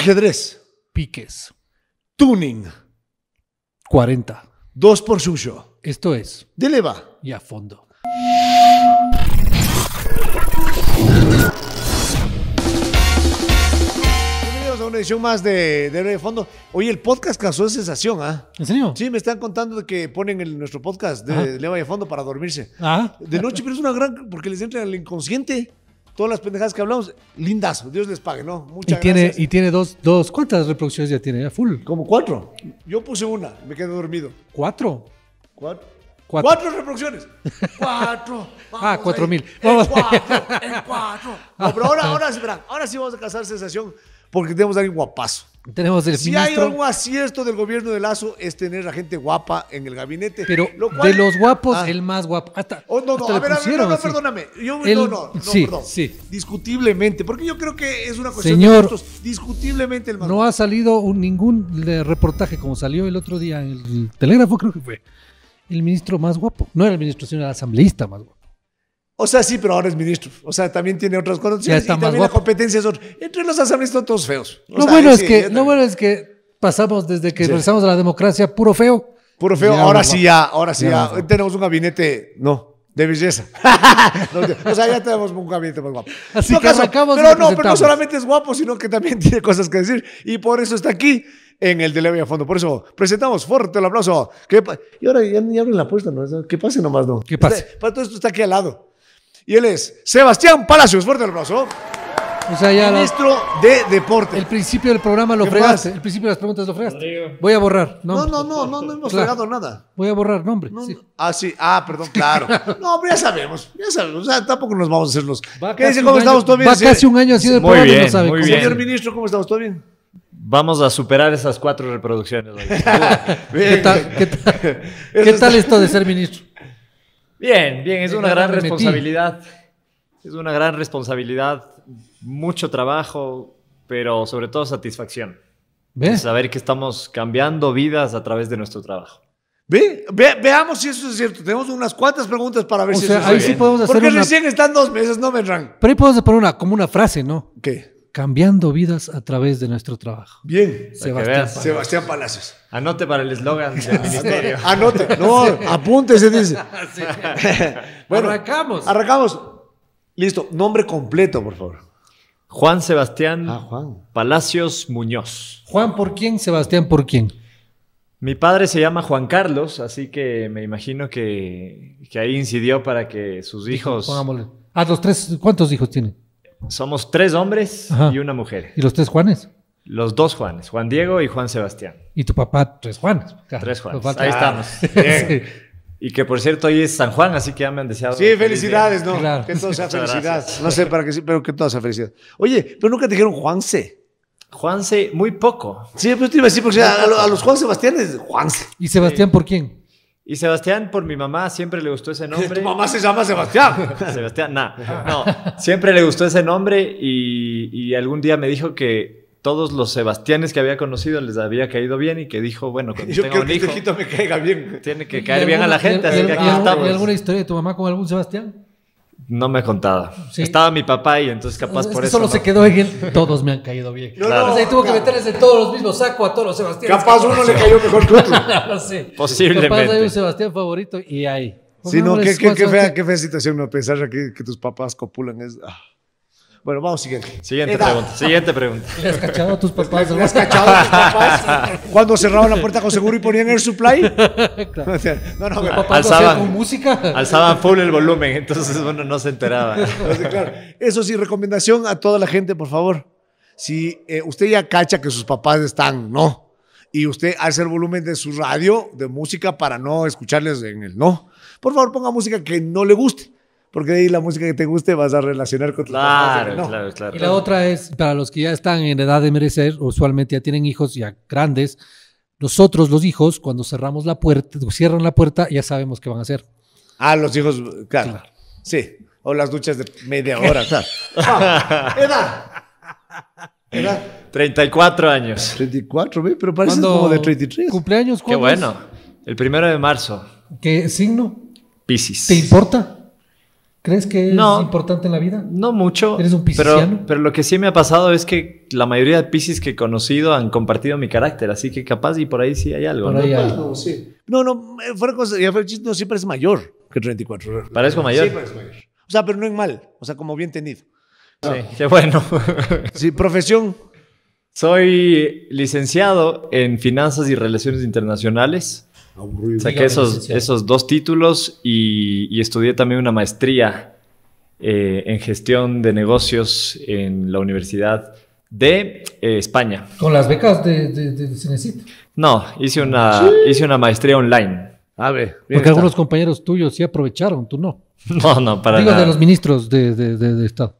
Ajedrez. Piques. Tuning. 40. Dos por suyo. Esto es. De leva. Y a fondo. Bienvenidos a una edición más de De, y a fondo. Oye, el podcast causó sensación, ¿ah? ¿En serio? Sí, me están contando que ponen el, nuestro podcast de, leva y a fondo para dormirse. Ah. De noche, pero es una gran. porque les entra al inconsciente todas las pendejadas que hablamos, lindazo, Dios les pague, ¿no? Muchas y tiene, gracias. Y tiene dos, dos, ¿cuántas reproducciones ya tiene? Ya full. Como cuatro. Yo puse una, me quedé dormido. ¿Cuatro? ¿Cuatro? Cuatro. reproducciones. Cuatro. ah, cuatro mil. En cuatro. En cuatro. No, pero ahora, ahora, ahora sí vamos a cazar sensación porque tenemos a alguien guapazo. Tenemos el si hay algún acierto del gobierno de Lazo es tener a gente guapa en el gabinete. Pero de los guapos, ah. el más guapo. Oh, no, no, perdóname. Yo, no, no, no, Discutiblemente, porque yo creo que es una cuestión de Discutiblemente el más No ha salido ningún eh, reportaje como salió el otro día en el, Telégrafo, creo que fue. El ministro más guapo. No era el ministro, sino el asambleísta más guapo. O sea, sí, pero ahora es ministro. O sea, también tiene otras condiciones y también la competencia es otra. Entre los asambleístas visto todos feos. lo, bueno es que, no bueno es que pasamos desde que empezamos regresamos a la democracia puro feo. Puro feo, ahora, sí ya, ahora sí ya, Tenemos un gabinete, no, de belleza. o sea, ya tenemos un gabinete más guapo. Así que sacamos de Pero no, pero no solamente es guapo, sino que también tiene cosas que decir. Y por eso está aquí en el Delivery a Fondo. Por eso presentamos fuerte el aplauso. y ahora ya, abren la puerta, ¿no? Que pase nomás, ¿no? Que pase. Este, para todo esto está aquí al lado. Y él es Sebastián Palacios. Fuerte el brazo. Ministro de Deporte. El principio del programa lo fregaste. El principio de las preguntas lo fregaste. Voy a borrar. No, no, no, no, no hemos fregado nada. Voy a borrar nombre. Ah, sí. Ah, perdón, claro. no, hombre, ya sabemos. Ya sabemos. O sea, tampoco nos vamos a hacer los... ¿Qué dicen? ¿Cómo estamos? bien? Va casi un año haciendo el programa y no sabe cómo. Señor ministro, ¿cómo estamos? ¿Todo bien? Vamos a superar esas cuatro reproducciones. ¿Qué tal esto de ser ministro? Bien, bien, es una gran responsabilidad. Es una gran responsabilidad, mucho trabajo, pero sobre todo satisfacción. ¿Ve? Saber que estamos cambiando vidas a través de nuestro trabajo. Ve, veamos si eso es cierto. Tenemos unas cuantas preguntas para ver si sí podemos hacer Porque recién están dos meses, no vendrán. Pero ahí podemos poner una, como una frase, ¿no? ¿Qué? cambiando vidas a través de nuestro trabajo. Bien, Sebastián, Palacios. Anote para el eslogan del ministerio. Anote, no, apúntese, dice. Bueno, arrancamos. Arrancamos. Listo, nombre completo, por favor. Juan Sebastián ah, Palacios Muñoz. Juan por quién, Sebastián por quién. Mi padre se llama Juan Carlos, así que me imagino que, ahí incidió para que sus hijos. Pongámosle. A ah, los tres, ¿cuántos hijos tiene? Somos tres hombres y una mujer. ¿Y los tres Juanes? Los dos Juanes, Juan Diego y Juan Sebastián. ¿Y tu papá, tres Juanes? tres Juanes. Ahí estamos. Y que por cierto hoy es San Juan, así que ya me han deseado. Sí, felicidades, ¿no? Que todo sea felicidad. No sé para qué pero que todo sea felicidad. Oye, pero nunca te dijeron Juanse. Juanse, muy poco. Sí, pero pues te iba a decir, porque a, los Juan Sebastián es Juanse. ¿Y Sebastián por quién? Y Sebastián, por mi mamá, siempre le gustó ese nombre. ¿Tu mamá se llama Sebastián? Sebastián, nah, no. Siempre le gustó ese nombre y, y, algún día me dijo que todos los Sebastianes que había conocido les había caído bien y que dijo, bueno, cuando Yo tenga un que este hijo, me caiga bien. Tiene que caer bien a la gente, así que aquí estamos. alguna historia de tu mamá con algún Sebastián? No me contaba. Estaba mi papá y entonces capaz por eso. Solo se quedó en Todos me han caído bien. No, claro. no, o tuvo que meterse en todos los mismos saco a todos los Sebastián. Capaz uno le cayó mejor que otro. sí. Posiblemente. Capaz hay un Sebastián favorito y ahí. Sí, pues no, qué, qué, fea, qué fea situación. Pensar que, que tus papás copulan es. Ah. Bueno, vamos siguiente. Siguiente pregunta. Siguiente pregunta. ¿Le has cachado a tus papás? ¿Le has cachado a tus papás? ¿Cuándo cerraban la puerta con seguro y ponían el supply? Claro. No, no, Papá alzaban, con música. Alzaban full el volumen, entonces bueno, no se enteraba. Eso sí, recomendación a toda la gente, por favor. Si eh, usted ya cacha que sus papás están, no. Y usted hace el volumen de su radio, de música, para no escucharles en el no. Por favor, ponga música que no le guste porque ahí la música que te guste vas a relacionar con tu Claro, claro, claro. Y la otra es, para los que ya están en edad de merecer, usualmente ya tienen hijos ya grandes, nosotros los hijos, cuando cerramos la puerta, cierran la puerta, ya sabemos qué van a hacer. Ah, los hijos, claro. Sí, o las duchas de media hora, edad. 34 años. 34, pero parece como de 33. ¿Cumpleaños cuándo? Qué bueno. El primero de marzo. ¿Qué signo? Piscis. ¿Te importa? ¿Crees que es importante en la vida? No mucho. ¿Eres un pisciano? Pero, lo que sí me ha pasado es que la mayoría de piscis que he conocido han compartido mi carácter, así que capaz y por ahí sí hay algo. Por ¿no? Ahí hay... No, sí. no, no, eh, fuera cosa, no, siempre es mayor que 34. Parezco mayor. Sí, parezco mayor. O sea, pero no en mal, o sea, como bien tenido. Sí, qué bueno. sí, profesión. Soy licenciado en finanzas y relaciones internacionales. Saqué esos, esos dos títulos y, estudié también una maestría eh, en gestión de negocios en la Universidad de eh, España. ¿Con las becas de, Cinecit? No, hice una, hice una maestría online. Porque algunos compañeros tuyos sí aprovecharon, tú no. No, no, para Digo de los ministros de, de Estado.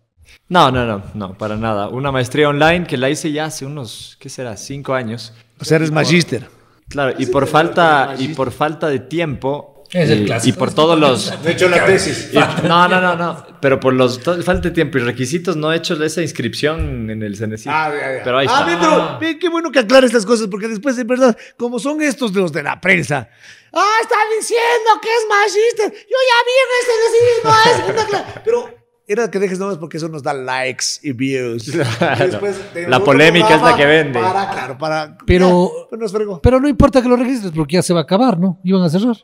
No, no, no, no, para nada. Una maestría online que la hice ya hace unos, ¿qué será? Cinco años. O sea, eres magíster. Claro, y por falta, y por falta de tiempo, es el clásico. Y por todos los. No he hecho la tesis. no, no, no, no. Pero por los falta de tiempo y requisitos no he hecho esa inscripción en el CNC. Ah, ya, Pero Ah, ah. Eh, qué bueno que aclares estas cosas, porque después, de verdad, como son estos de los de la prensa. Ah, están diciendo que es machista. Yo ya vi en el este CNC, no es. Una pero era que dejes nomás porque eso nos da likes y views. la polémica es la que vende. Para, claro, para. Pero, pues pero no importa que lo registres porque ya se va a acabar, ¿no? Iban a cerrar.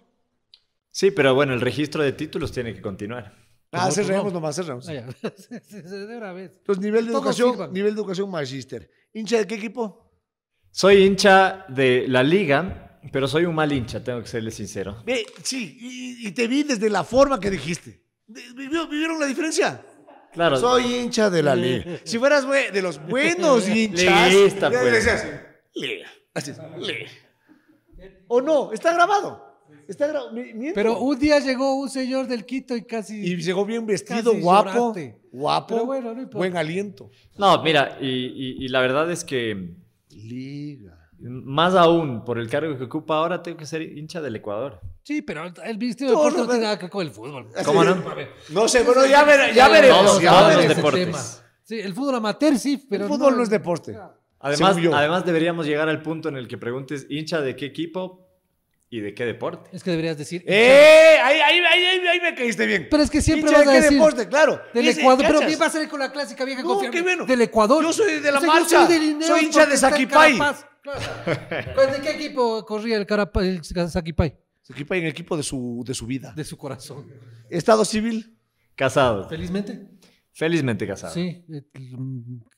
Sí, pero bueno, el registro de títulos tiene que continuar. Ah, cerramos nomás, cerramos. Ah, de una vez. nivel de educación, nivel de educación magister. ¿Hincha de qué equipo? Soy hincha de la liga, pero soy un mal hincha, tengo que serle sincero. sí, y te vi desde la forma que dijiste. ¿Vivieron la diferencia? Claro. Soy hincha de la ley. Si fueras de los buenos hinchas. Pues. Así es, O no, está grabado. Está grabado. Pero un día llegó un señor del Quito y casi. Y llegó bien vestido, guapo. Guapo. buen aliento. No, mira, y, y la verdad es que. Liga. Más aún, por el cargo que ocupa ahora, tengo que ser hincha del Ecuador. Sí, pero el Ministerio de deporte no, tiene nada que ver con el fútbol. ¿Cómo no? No sé, bueno, ya, ya veremos. Todos, los deportes. Sí, el fútbol amateur sí, pero. El fútbol no, es deporte. Además, además, deberíamos llegar al punto en el que preguntes hincha de qué equipo y de qué deporte. Es que deberías decir. ¡Eh! Ahí, ahí, ahí, me caíste bien. Pero es que siempre vas a decir, deporte, claro. Del Ecuador. Pero ¿qué va a ser con la clásica vieja no, bueno. Del Ecuador. Yo soy de la marcha. Yo soy, de soy hincha de Saquipay. Pues, ¿De qué equipo corría el, el Saquipay? Se equipa en el equipo de su, de su vida. De su corazón. Estado civil. Casado. Felizmente. Felizmente casado. Sí, eh,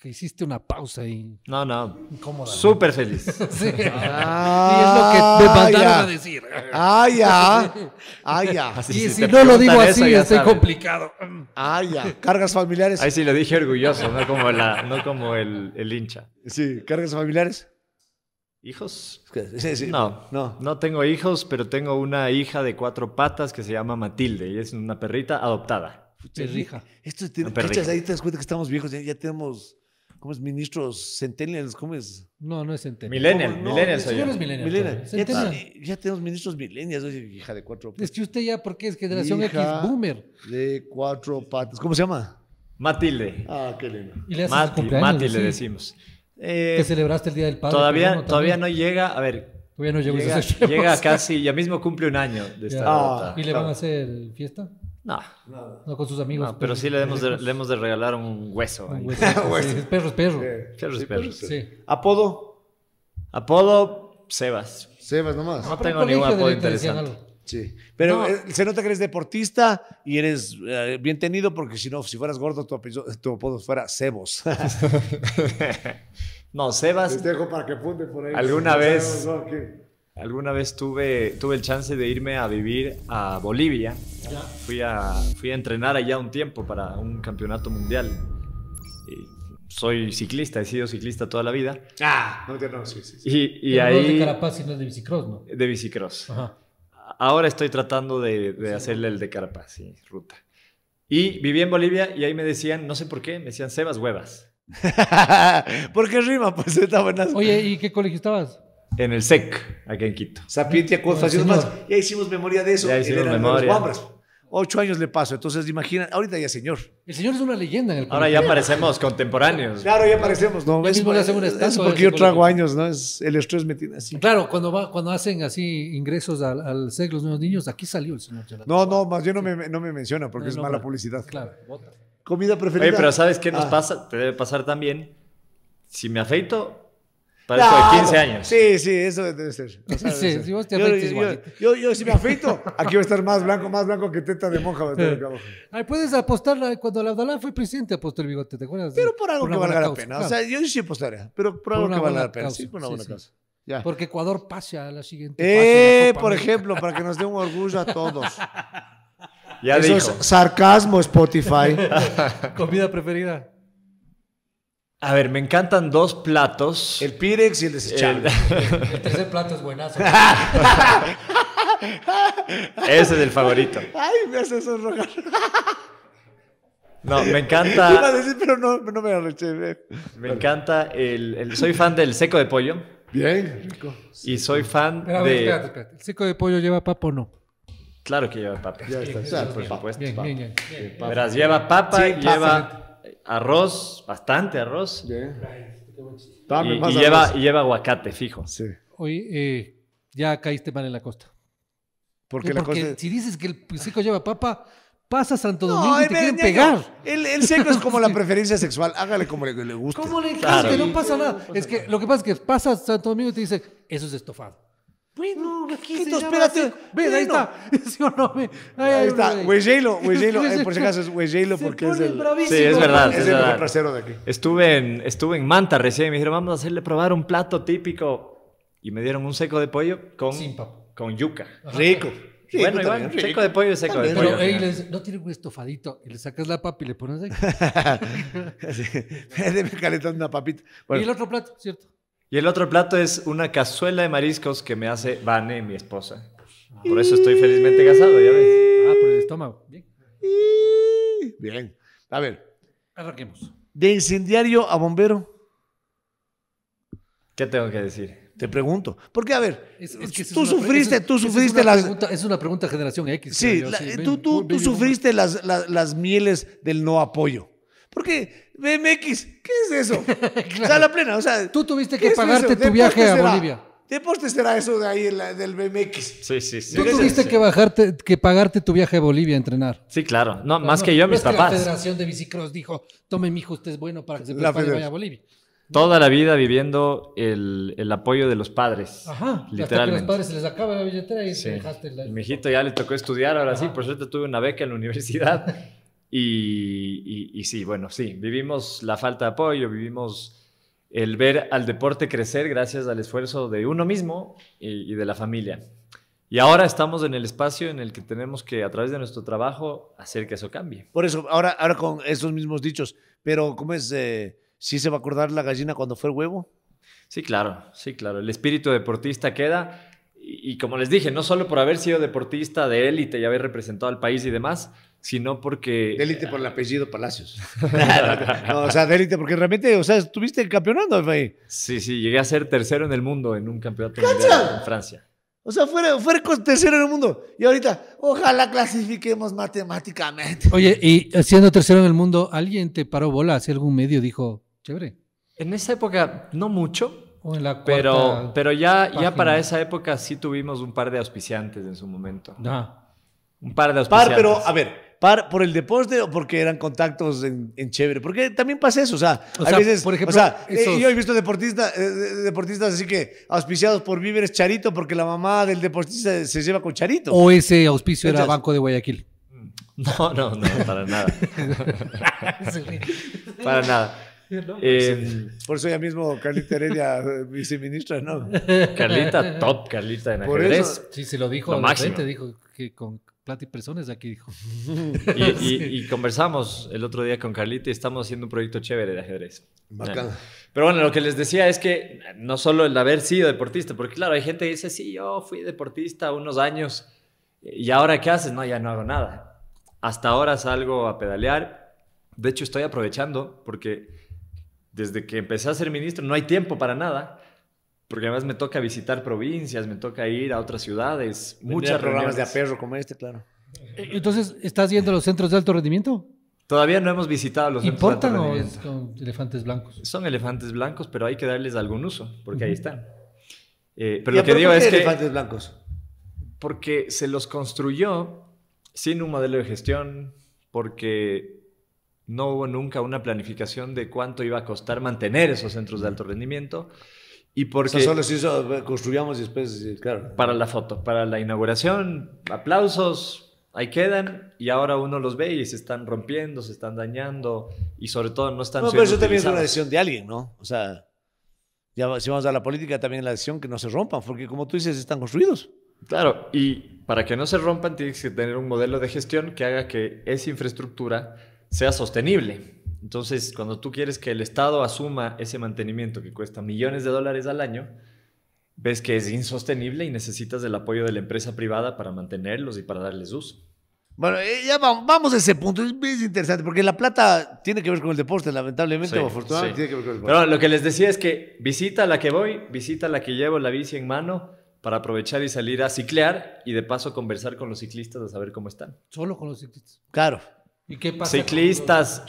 hiciste una pausa ahí. No, no. Incómoda. Súper feliz. sí. y es lo que te mandaron ah, a decir. Ah, ya. Ah, ya. y si, no lo digo así, complicado. Ah, ya. Cargas familiares. Ahí sí lo dije orgulloso, no como, no como el, el hincha. Sí, cargas familiares. ¿Hijos? No, no, no tengo hijos, pero tengo una hija de cuatro patas que se llama Matilde y es una perrita adoptada. Perrija. Esto tiene ahí te das cuenta que estamos viejos, ya, tenemos, ¿cómo es? Ministros centennials, ¿cómo es? No, no es centennial. Millennial, no, millennial yo. Ya, tenemos ministros millennials, hija de cuatro patas. Es que usted ya, ¿por qué es generación X boomer? De cuatro patas, ¿cómo se llama? Matilde. Ah, qué lindo. Matilde, decimos. Eh, celebraste el Día del Padre? Todavía, no, todavía no llega, a ver. Todavía no llega, llega casi, ya mismo cumple un año de esta ah, ¿Y le van a hacer fiesta? No. No con sus amigos. pero sí le hemos, de, de regalar un hueso. Un hueso, perro es perro. Perro es perro. Sí. Apodo. Apodo, Sebas. Sebas nomás. No, no tengo ningún apodo interesante. Sí, pero eh, se nota que eres deportista y eres eh, bien tenido porque si no, si fueras gordo, tu, apodo fuera Cebos. no, Sebas. Te dejo para que funde por ahí. Alguna vez, alguna vez tuve, tuve el chance de irme a vivir a Bolivia. Fui, a, fui a entrenar allá un tiempo para un campeonato mundial. soy ciclista, he sido ciclista toda la vida. Ah, no, no, sí, sí. Y, ahí. No de Carapaz, sino de bicicross, ¿no? De bicicross. Ajá ahora estoy tratando de, hacerle el de carpa, sí, ruta. Y viví en Bolivia y ahí me decían, no sé por qué, me decían Sebas Huevas. Porque rima, pues está buenas. Oye, ¿y qué colegio estabas? En el SEC, aquí en Quito. Sapientia, años más. Ya hicimos memoria de eso. Ya hicimos memoria. Ocho años le paso, entonces imagina, ahorita ya señor. El señor es una leyenda en el Ahora ya parecemos contemporáneos. Claro, ya parecemos, ¿no? Es, porque yo trago años, ¿no? Es, el estrés me tiene así. Claro, cuando va, cuando hacen así ingresos al, al los nuevos niños, aquí salió el señor No, no, más yo no me, no me menciona porque es mala publicidad. Claro, vota. Comida preferida. Oye, pero ¿sabes qué nos ah. pasa? Te debe pasar también. Si me afeito, para eso de 15 años. Sí, sí, eso debe ser. Sí, sí, Si vos te yo, yo, si me afeito, aquí voy a estar más blanco, más blanco que teta de monja. Ay, puedes apostarla. Eh, cuando la Abdalá fue presidente apostó el bigote, ¿te acuerdas? Pero por algo que valga la pena. O sea, yo sí apostaría, pero por, algo que valga la pena. Sí, una buena Porque Ecuador pase a la siguiente. Eh, por ejemplo, para que nos dé un orgullo a todos. Ya Eso dijo. sarcasmo, Spotify. Comida preferida. A ver, me encantan dos platos. El Pirex y el desechable. El, tercer plato es buenazo. Ese es el favorito. Ay, me hace sonrojar. No, me encanta. Iba decir, pero no, me arreché. Me encanta el, Soy fan del seco de pollo. Bien, rico. Y soy fan de. ¿El seco de pollo lleva papa o no? Claro que lleva papa. Ya está, bien, por bien, supuesto. Bien, Verás, lleva papa, y lleva arroz, bastante arroz. Y, lleva, y, lleva, aguacate, fijo. Sí. Oye, eh, ya caíste mal en la costa. Porque, si dices que el seco lleva papa, pasa Santo Domingo y te quieren pegar. El, seco es como la preferencia sexual, hágale como le, guste. Como le guste, no pasa nada. Es que lo que pasa es que pasa Santo Domingo y te dice, eso es estofado. Bueno, Quito, espérate. Ven, ahí está. ¿Sí o no? ahí, ahí, está. Huellelo, Huellelo. eh, por si acaso es Huellelo porque es el. Sí, es verdad. Es, el verdad. de aquí. Estuve en, estuve en Manta recién y me dijeron, vamos a hacerle probar un plato típico. Y me dieron un seco de pollo con. Con yuca. Rico. bueno, seco de pollo y seco de pollo. Pero, no tiene un estofadito. Y le sacas la papa y le pones ahí. sí. Deme una papita. Y el otro plato, ¿cierto? Y el otro plato es una cazuela de mariscos que me hace Vane, mi esposa. Por eso estoy felizmente casado, ya ves. Ah, por el estómago. Bien. Bien. A ver. Arranquemos. De incendiario a bombero. ¿Qué tengo que decir? Te pregunto. Porque, a ver, tú, sufriste, tú sufriste, las... es una pregunta generación X. Sí, tú, sufriste las, mieles del no apoyo. ¿Por qué? BMX, ¿qué es eso? O sea, la plena, o sea... Tú tuviste que pagarte tu viaje a Bolivia. ¿Qué poste será eso de ahí del BMX? Sí, sí, sí. Tú tuviste que bajarte, que pagarte tu viaje a Bolivia a entrenar. Sí, claro. No, más que yo a mis papás. La Federación de Bicicross dijo, tome mi hijo, usted es bueno para que se prepare y vaya a Bolivia. Toda la vida viviendo el, apoyo de los padres. Ajá. Literalmente. Hasta que los padres se les acaba la billetera y se dejaste el... Mi hijito ya le tocó estudiar, ahora sí, por suerte tuve una beca en la universidad. Y, sí, bueno, sí, vivimos la falta de apoyo, vivimos el ver al deporte crecer gracias al esfuerzo de uno mismo y, de la familia. Y ahora estamos en el espacio en el que tenemos que, a través de nuestro trabajo, hacer que eso cambie. Por eso, ahora, ahora con esos mismos dichos, pero ¿cómo es? Eh, ¿Sí se va a acordar la gallina cuando fue el huevo? Sí, claro, sí, claro. El espíritu deportista queda y, como les dije, no solo por haber sido deportista de élite y haber representado al país y demás, sino porque... De élite por el apellido Palacios. no, o sea, de élite porque realmente, o sea, estuviste campeonando, ahí. Sí, sí, llegué a ser tercero en el mundo en un campeonato en Francia. O sea, fuera, tercero en el mundo. Y ahorita, ojalá clasifiquemos matemáticamente. Oye, y siendo tercero en el mundo, ¿alguien te paró bola? ¿hacía algún medio dijo, chévere? En esa época, no mucho, pero, pero ya, ya para esa época sí tuvimos un par de auspiciantes en su momento. Ah. Un par de auspiciantes. Par, pero a ver, par por el deporte o porque eran contactos en, chévere. Porque también pasa eso, o sea, a veces, por ejemplo, eh, yo he visto deportistas, eh, deportistas así que auspiciados por víveres Charito porque la mamá del deportista se lleva con Charito. O ese auspicio era Banco de Guayaquil. No, no, no, para nada. para nada. Pues, eh, por eso ya mismo Carlita Heredia, eh, viceministra, ¿no? Carlita, top Carlita en ajedrez. sí, se lo dijo lo máximo. dijo que con plata y personas aquí dijo. Y, conversamos el otro día con Carlita y estamos haciendo un proyecto chévere de ajedrez. Marcado. Ah. Pero bueno, lo que les decía es que no solo el haber sido deportista, porque claro, hay gente que dice, sí, yo fui deportista unos años eh, y ahora ¿qué haces? No, ya no hago nada. Hasta ahora salgo a pedalear. De hecho, estoy aprovechando porque desde que empecé a ser ministro no hay tiempo para nada, porque además me toca visitar provincias, me toca ir a otras ciudades. Muchas programas de aperro como este, claro. Eh, entonces, ¿estás viendo los centros de alto rendimiento? Todavía no hemos visitado los centros de alto rendimiento. son elefantes blancos? Son elefantes blancos, pero hay que darles algún uso, porque ahí están. Eh, pero lo que digo es que... elefantes blancos? Porque se los construyó sin un modelo de gestión, porque no hubo nunca una planificación de cuánto iba a costar mantener esos centros de alto rendimiento. Y porque... solo se hizo, construyamos y después, eh, claro. Para la foto, para la inauguración, aplausos, ahí quedan, y ahora uno los ve y se están rompiendo, se están dañando, y sobre todo no están No, pero eso también es una decisión de alguien, ¿no? O sea, ya, si vamos a la política, también la decisión que no se rompan, porque como tú dices, están construidos. Claro, y para que no se rompan tienes que tener un modelo de gestión que haga que esa infraestructura sea sostenible. Entonces, cuando tú quieres que el Estado asuma ese mantenimiento que cuesta millones de dólares al año, ves que es insostenible y necesitas el apoyo de la empresa privada para mantenerlos y para darles uso. Bueno, eh, ya vamos, a ese punto. Es, interesante porque la plata tiene que ver con el deporte, lamentablemente o afortunadamente tiene que ver con el Pero lo que les decía es que visita la que voy, visita la que llevo la bici en mano para aprovechar y salir a ciclear y de paso conversar con los ciclistas a saber cómo están. Solo con los ciclistas. Claro. ¿Y qué pasa? Ciclistas,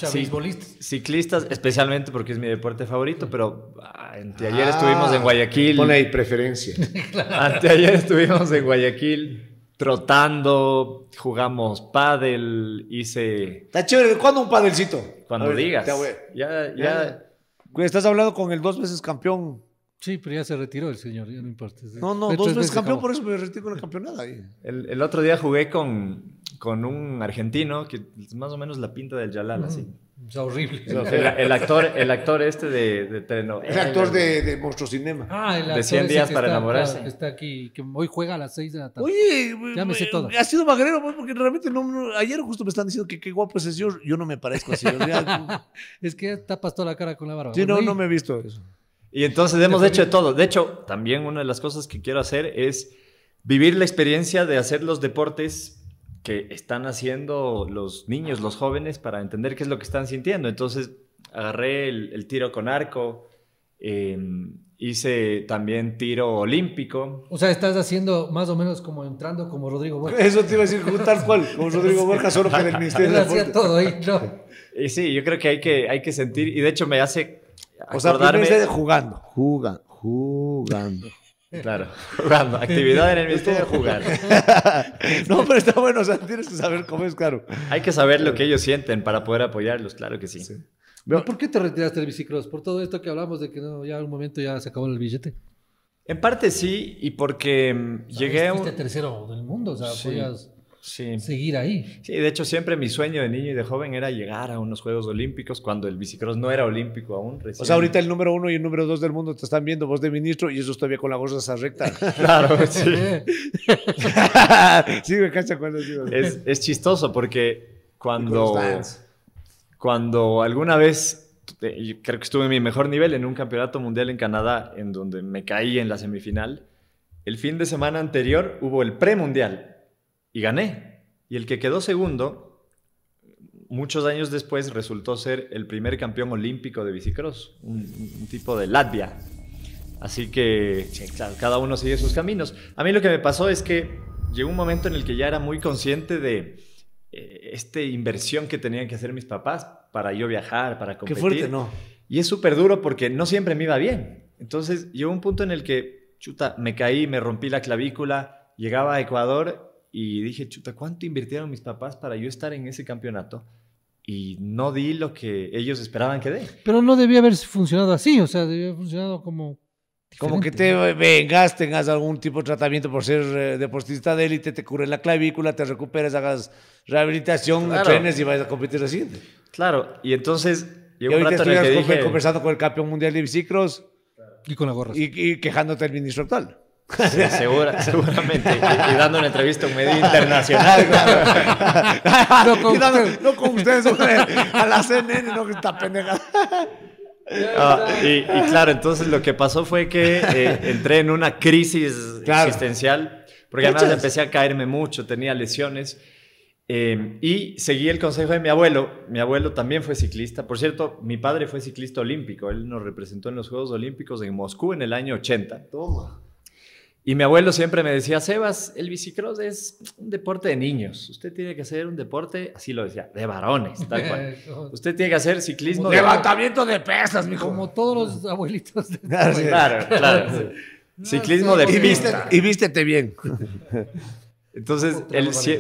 ciclistas, especialmente porque es mi deporte favorito, pero ah, anteayer ah, estuvimos en Guayaquil. Pone ahí preferencia. Anteayer estuvimos en Guayaquil trotando, jugamos pádel, hice. Está chévere, ¿cuándo un padelcito? Cuando digas. Ya, ya. Eh, estás hablando con el dos veces campeón Sí, pero ya se retiró el señor, ya no importa. No, no, dos veces campeón, por eso me retiré con la campeonada. El, otro día jugué con, con un argentino que es más o menos la pinta del Yalal, así. así. Mm, es horrible. el, actor, el actor este de, de Treno. El actor de, de Monstruo Cinema. Ah, el actor De 100 días para enamorarse. Está aquí, que hoy juega a las 6 de la tarde. Oye, ya me sé eh, todo. ha sido magrero, pues, porque realmente ayer justo me están diciendo que qué guapo es ese señor. Yo no me parezco así. es que tapas toda la cara con la barba. Sí, no, no me he visto eso. Y entonces hemos hecho de todo. De hecho, también una de las cosas que quiero hacer es vivir la experiencia de hacer los deportes que están haciendo los niños, los jóvenes, para entender qué es lo que están sintiendo. Entonces, agarré el, tiro con arco, em, hice también tiro olímpico. O sea, estás haciendo más o menos como entrando como Rodrigo Borja. Eso te iba a decir, tal cual, como Rodrigo Borja, solo que en el Ministerio de Deportes. todo y ¿no? Y sí, yo creo que hay que, hay que sentir, y de hecho me hace o sea, de jugando. Jugando, jugando. Claro, jugando. Actividad en el de jugar. no, pero está bueno, o tienes que saber cómo es, claro. Hay que saber lo que ellos sienten para poder apoyarlos, claro que sí. ¿Por qué te retiraste del biciclos ¿Por todo esto que hablamos de que no, ya un momento ya se acabó el billete? En parte sí, y porque mm, llegué a llegué... este tercero del mundo, o sea, sí. seguir ahí. Sí, de hecho siempre mi sueño de niño y de joven era llegar a unos Juegos Olímpicos cuando el bicicross no era olímpico aún. O sea, ahorita el número uno y el número dos del mundo te están viendo vos de ministro y eso todavía con la gorra esa recta. claro, sí. sí, me cuando digo. Es, chistoso porque cuando, cuando alguna vez eh, creo que estuve en mi mejor nivel en un campeonato mundial en Canadá, en donde me caí en la semifinal. El fin de semana anterior hubo el premundial y gané. Y el que quedó segundo, muchos años después, resultó ser el primer campeón olímpico de bicicross, un, tipo de Latvia. Así que, cada uno sigue sus caminos. A mí lo que me pasó es que llegó un momento en el que ya era muy consciente de eh, esta inversión que tenían que hacer mis papás para yo viajar, para competir. Qué fuerte, ¿no? Y es súper duro porque no siempre me iba bien. Entonces llegó un punto en el que, chuta, me caí, me rompí la clavícula, llegaba a Ecuador y dije, chuta, ¿cuánto invirtieron mis papás para yo estar en ese campeonato? Y no di lo que ellos esperaban que dé. Pero no debía haber funcionado así, o sea, debía haber funcionado como... Como que te vengas, tengas algún tipo de tratamiento por ser eh, deportista de élite, te cure la clavícula, te recuperes, hagas rehabilitación, entrenes y vas a competir siguiente. Claro, y entonces llegó un rato en el que conversando con el campeón mundial de biciclos... Y con la gorra. Y, quejándote del ministro actual. Sí, seguramente. Y, dando una entrevista a un medio internacional. no, con ustedes, a la CNN, no que está pendeja. Ah, y, claro, entonces lo que pasó fue que eh, entré en una crisis existencial, porque además empecé a caerme mucho, tenía lesiones. Eh, y seguí el consejo de mi abuelo. Mi abuelo también fue ciclista. Por cierto, mi padre fue ciclista olímpico. Él nos representó en los Juegos Olímpicos en Moscú en el año 80. Toma. Y mi abuelo siempre me decía, Sebas, el bicicross es un deporte de niños. Usted tiene que hacer un deporte, así lo decía, de varones, Usted tiene que hacer ciclismo. levantamiento de pesas, Como todos los abuelitos. Claro, claro. ciclismo de pista. y vístete bien. Entonces,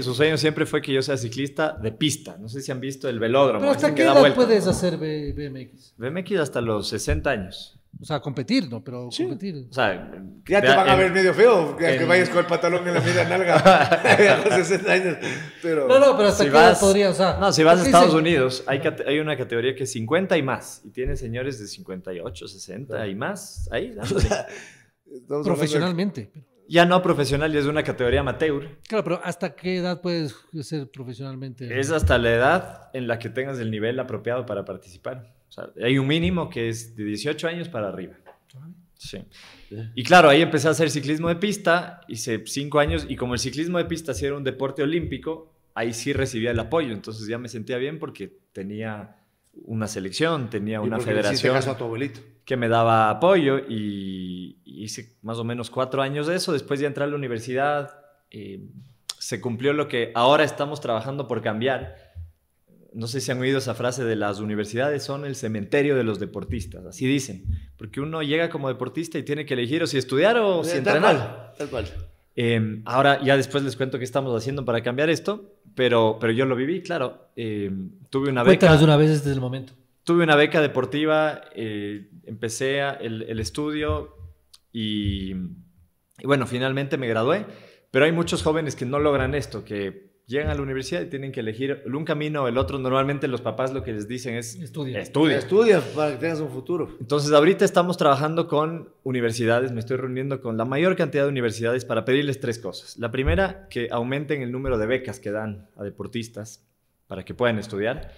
su sueño siempre fue que yo sea ciclista de pista. No sé si han visto el velódromo. ¿Pero hasta qué edad puedes hacer BMX? BMX hasta los 60 años. O sea, competir, ¿no? Pero competir. O sea, ya te van a ver medio feo, ya que vayas con el pantalón en la media nalga a los 60 años. Pero, no, no, pero hasta qué edad podría, o sea. No, si vas a Estados Unidos, hay, hay una categoría que es 50 y más. Y tiene señores de 58, 60 y más. Ahí, o sea, Profesionalmente. Ya no profesional, ya es una categoría amateur. Claro, pero ¿hasta qué edad puedes ser profesionalmente? Es hasta la edad en la que tengas el nivel apropiado para participar hay un mínimo que es de 18 años para arriba. Ah. Sí. Y claro, ahí empecé a hacer ciclismo de pista, hice 5 años y como el ciclismo de pista sí era un deporte olímpico, ahí sí recibía el apoyo, entonces ya me sentía bien porque tenía una selección, tenía una federación que me daba apoyo y hice más o menos 4 años de eso, después de entrar a la universidad eh, se cumplió lo que ahora estamos trabajando por cambiar, no sé si han oído esa frase de las universidades son el cementerio de los deportistas, así dicen, porque uno llega como deportista y tiene que elegir o si estudiar o eh, si tal entrenar. tal cual. Em, ahora ya después les cuento qué estamos haciendo para cambiar esto, pero, pero yo lo viví, claro. Em, tuve una beca. Cuéntanos una vez desde el momento. Tuve una beca deportiva, eh, empecé el, estudio y bueno, finalmente me gradué, pero hay muchos jóvenes que no logran esto, que llegan a la universidad y tienen que elegir un camino o el otro. Normalmente los papás lo que les dicen es estudia. Estudia. Estudia para que tengas un futuro. Entonces ahorita estamos trabajando con universidades, me estoy reuniendo con la mayor cantidad de universidades para pedirles tres cosas. La primera, que aumenten el número de becas que dan a deportistas para que puedan estudiar.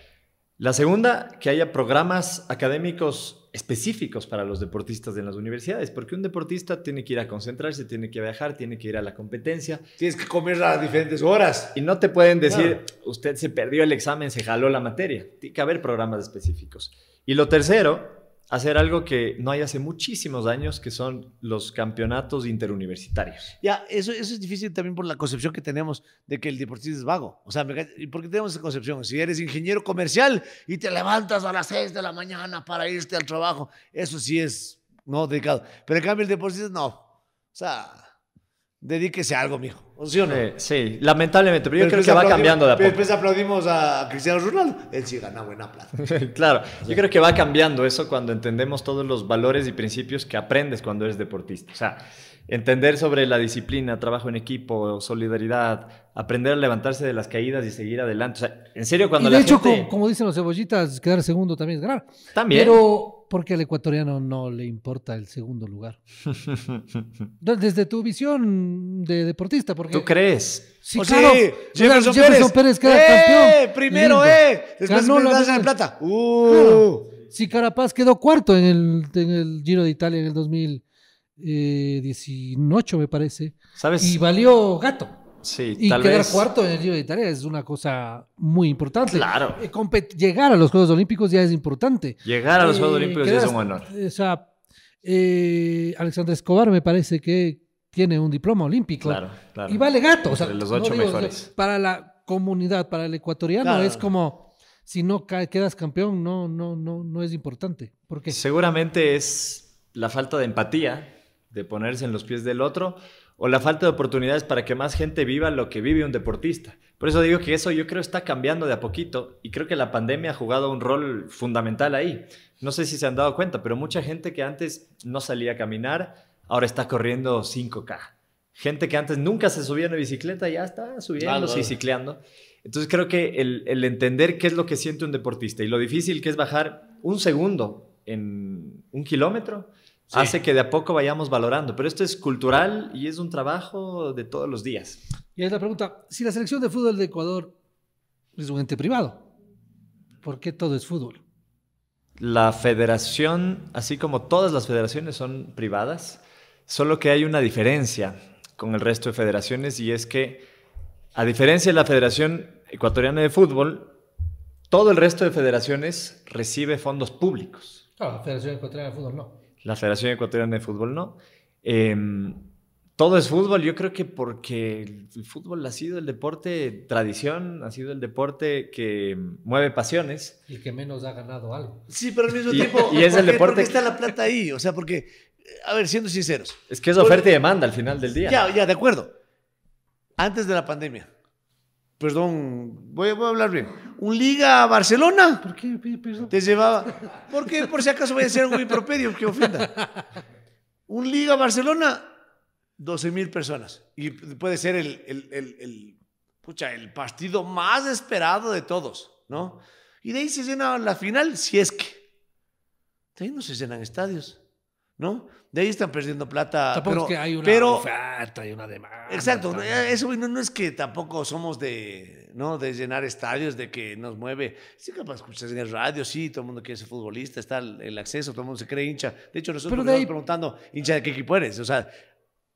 La segunda, que haya programas académicos específicos para los deportistas en las universidades, porque un deportista tiene que ir a concentrarse, tiene que viajar, tiene que ir a la competencia. Tienes que comer a diferentes horas. Y no te pueden decir, usted se perdió el examen, se jaló la materia. Tiene que haber programas específicos. Y lo tercero hacer algo que no hay hace muchísimos años, que son los campeonatos interuniversitarios. Ya, eso, eso es difícil también por la concepción que tenemos de que el deportista es vago. O sea, ¿por qué tenemos esa concepción? Si eres ingeniero comercial y te levantas a las 6 de la mañana para irte al trabajo, eso sí es no dedicado. Pero en cambio el deportista no. O sea dedíquese a algo, mijo. ¿O sí o no? Sí, lamentablemente, pero, yo creo pues que va cambiando de a Después pues aplaudimos a Cristiano Ronaldo, él sí gana buena plata. claro, yo creo que va cambiando eso cuando entendemos todos los valores y principios que aprendes cuando eres deportista. O sea, entender sobre la disciplina, trabajo en equipo, solidaridad, aprender a levantarse de las caídas y seguir adelante. O sea, en serio, cuando de hecho, como, dicen los cebollitas, quedar segundo también es ganar. También. Pero porque al ecuatoriano no le importa el segundo lugar. Desde tu visión de deportista, porque... ¿Tú crees? Sí, oh, Sí, Jefferson, Pérez, queda ¡Eh! campeón. Primero, ¡eh! Después no lo dan en plata. ¡Uh! Si Carapaz quedó cuarto en el, en el, Giro de Italia en el 2018, eh, me parece. ¿Sabes? Y valió gato y quedar cuarto en el Giro de Italia es una cosa muy importante. Claro. Eh, llegar a los Juegos Olímpicos ya es importante. Llegar a los Juegos eh, Olímpicos ya es un honor. Eh, o sea, eh, Escobar me parece que tiene un diploma olímpico. Claro, Y vale gato. los ocho mejores. para la comunidad, para el ecuatoriano, es como si no quedas campeón, no, no, no, no es importante. Seguramente es la falta de empatía, de ponerse en los pies del otro o la falta de oportunidades para que más gente viva lo que vive un deportista. Por eso digo que eso yo creo está cambiando de a poquito y creo que la pandemia ha jugado un rol fundamental ahí. No sé si se han dado cuenta, pero mucha gente que antes no salía a caminar, ahora está corriendo 5K. Gente que antes nunca se subía en bicicleta, ya está subiendo y cicleando. Entonces creo que el, el entender qué es lo que siente un deportista y lo difícil que es bajar un segundo en un kilómetro, hace que de a poco vayamos valorando. Pero esto es cultural y es un trabajo de todos los días. Y es la pregunta, si la selección de fútbol de Ecuador es un ente privado, ¿por qué todo es fútbol? La federación, así como todas las federaciones, son privadas, solo que hay una diferencia con el resto de federaciones y es que, a diferencia de la Federación Ecuatoriana de Fútbol, todo el resto de federaciones recibe fondos públicos. Claro, ah, la Federación Ecuatoriana de Fútbol no la Federación Ecuatoriana de Fútbol no. Em, todo es fútbol, yo creo que porque el fútbol ha sido el deporte tradición, ha sido el deporte que mueve pasiones. Y que menos ha ganado algo. Sí, pero al mismo y, tiempo. Y es el deporte. está la plata ahí, o sea, porque, a ver, siendo sinceros. Es que es oferta y demanda al final del día. Ya, ya, de acuerdo. Antes de la pandemia, perdón, voy, voy a hablar bien un liga Barcelona. ¿Por qué? Te llevaba. Porque por si acaso voy a ser un improperio, que ofenda. Un liga Barcelona, 12 mil personas. Y puede ser el, el, el, el partido más esperado de todos, ¿no? Y de ahí se llena la final, si es que. De ahí no se llenan estadios, ¿no? De ahí están perdiendo plata. Tampoco pero, hay una oferta una demanda. Exacto. Eso no es que tampoco somos de ¿no? De llenar estadios, de que nos mueve. Sí, capaz escuchas en el radio, sí, todo el mundo quiere ser futbolista, está el, acceso, todo el mundo se cree hincha. De hecho, nosotros nos estamos preguntando, hincha de qué equipo eres. O sea,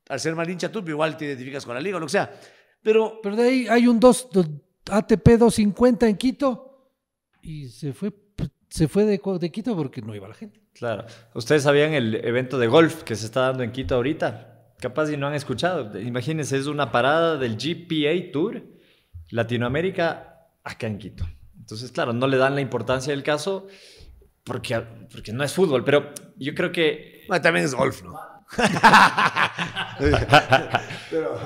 al ser mal hincha tú, pues, igual te identificas con la liga, lo que sea. Pero, pero de ahí hay un dos ATP 250 en Quito y se fue, se fue de, de Quito porque no iba la gente. Claro. Ustedes sabían el evento de golf que se está dando en Quito ahorita capaz y no han escuchado. Imagínense, es una parada del GPA Tour Latinoamérica, acá en Quito. Entonces, claro, no le dan la importancia del caso porque, porque no es fútbol, pero yo creo que... Ah, también es golf, ¿no?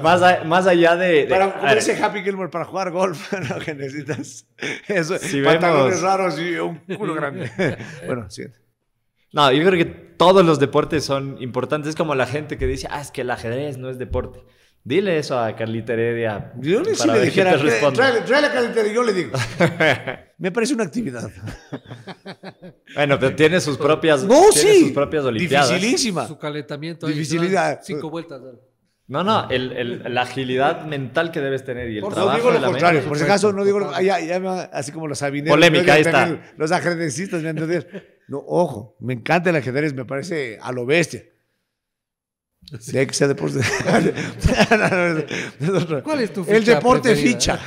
más, más, allá de, para Happy Gilmore para jugar golf necesitas eso raros y un culo grande bueno siguiente no yo creo que todos los deportes son importantes es como la gente que dice ah es que el ajedrez no es deporte Dile eso a Carlita Heredia. Yo le, si le dijera, Trae trae a Carlita Heredia, yo le digo. Me parece una actividad. bueno, pero tiene sus propias, no, tiene sí. sus propias Dificilísima. Su calentamiento. Dificilidad. Cinco vueltas. No, no, la agilidad mental que debes tener y el por trabajo. No digo lo contrario, por si acaso, no digo, ya, ya así como los sabineros. Polémica, ahí está. Los ajedrecistas, No, ojo, me encanta el ajedrez, me parece a lo bestia. Sí. que deporte. ¿Cuál es tu ficha? El deporte ficha.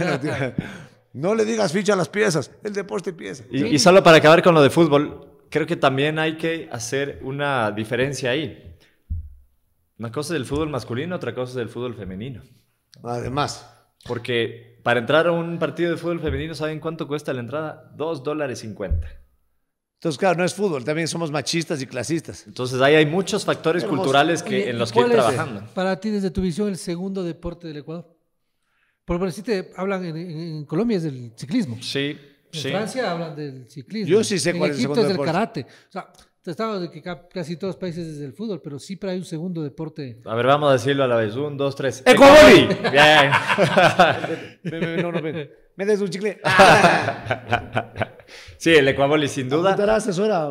No le digas ficha a las piezas, el deporte pieza. Y, solo para acabar con lo de fútbol, creo que también hay que hacer una diferencia ahí. Una cosa es el fútbol masculino, otra cosa es el fútbol femenino. Además. Porque para entrar a un partido de fútbol femenino, ¿saben cuánto cuesta la entrada? 2 dólares cincuenta entonces, claro, no es fútbol, también somos machistas y clasistas. Entonces, ahí hay muchos factores culturales que, en los que ir trabajando. Es, eh, para ti, desde tu visión, el segundo deporte del Ecuador? Por si te hablan en, Colombia es del ciclismo. Sí, en Francia hablan del ciclismo. Yo sí sé cuál es el segundo es del karate. O sea, te estaba de que casi todos los países es del fútbol, pero siempre hay un segundo deporte. A ver, vamos a decirlo a la vez. Un, dos, tres. ¡Ecuador! Bien. no, no, me des un chicle. sí, el ecuaboli sin duda.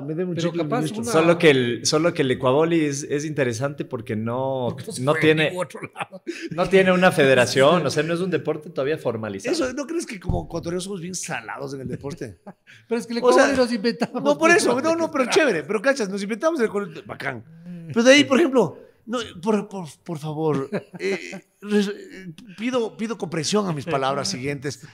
me un chicle. solo, que el, solo que el ecuaboli es, es interesante porque no, no tiene, no tiene una federación, o sea, no es un deporte todavía formalizado. Eso, ¿no crees que como ecuatorianos somos bien salados en el deporte? pero es que el ecuaboli nos inventamos. No, por eso, no, no, pero chévere, pero cachas, nos inventamos el ecuaboli, bacán. Mm. Pero de ahí, por ejemplo, no, por, por, por favor, eh, eh, pido, pido compresión a mis palabras siguientes.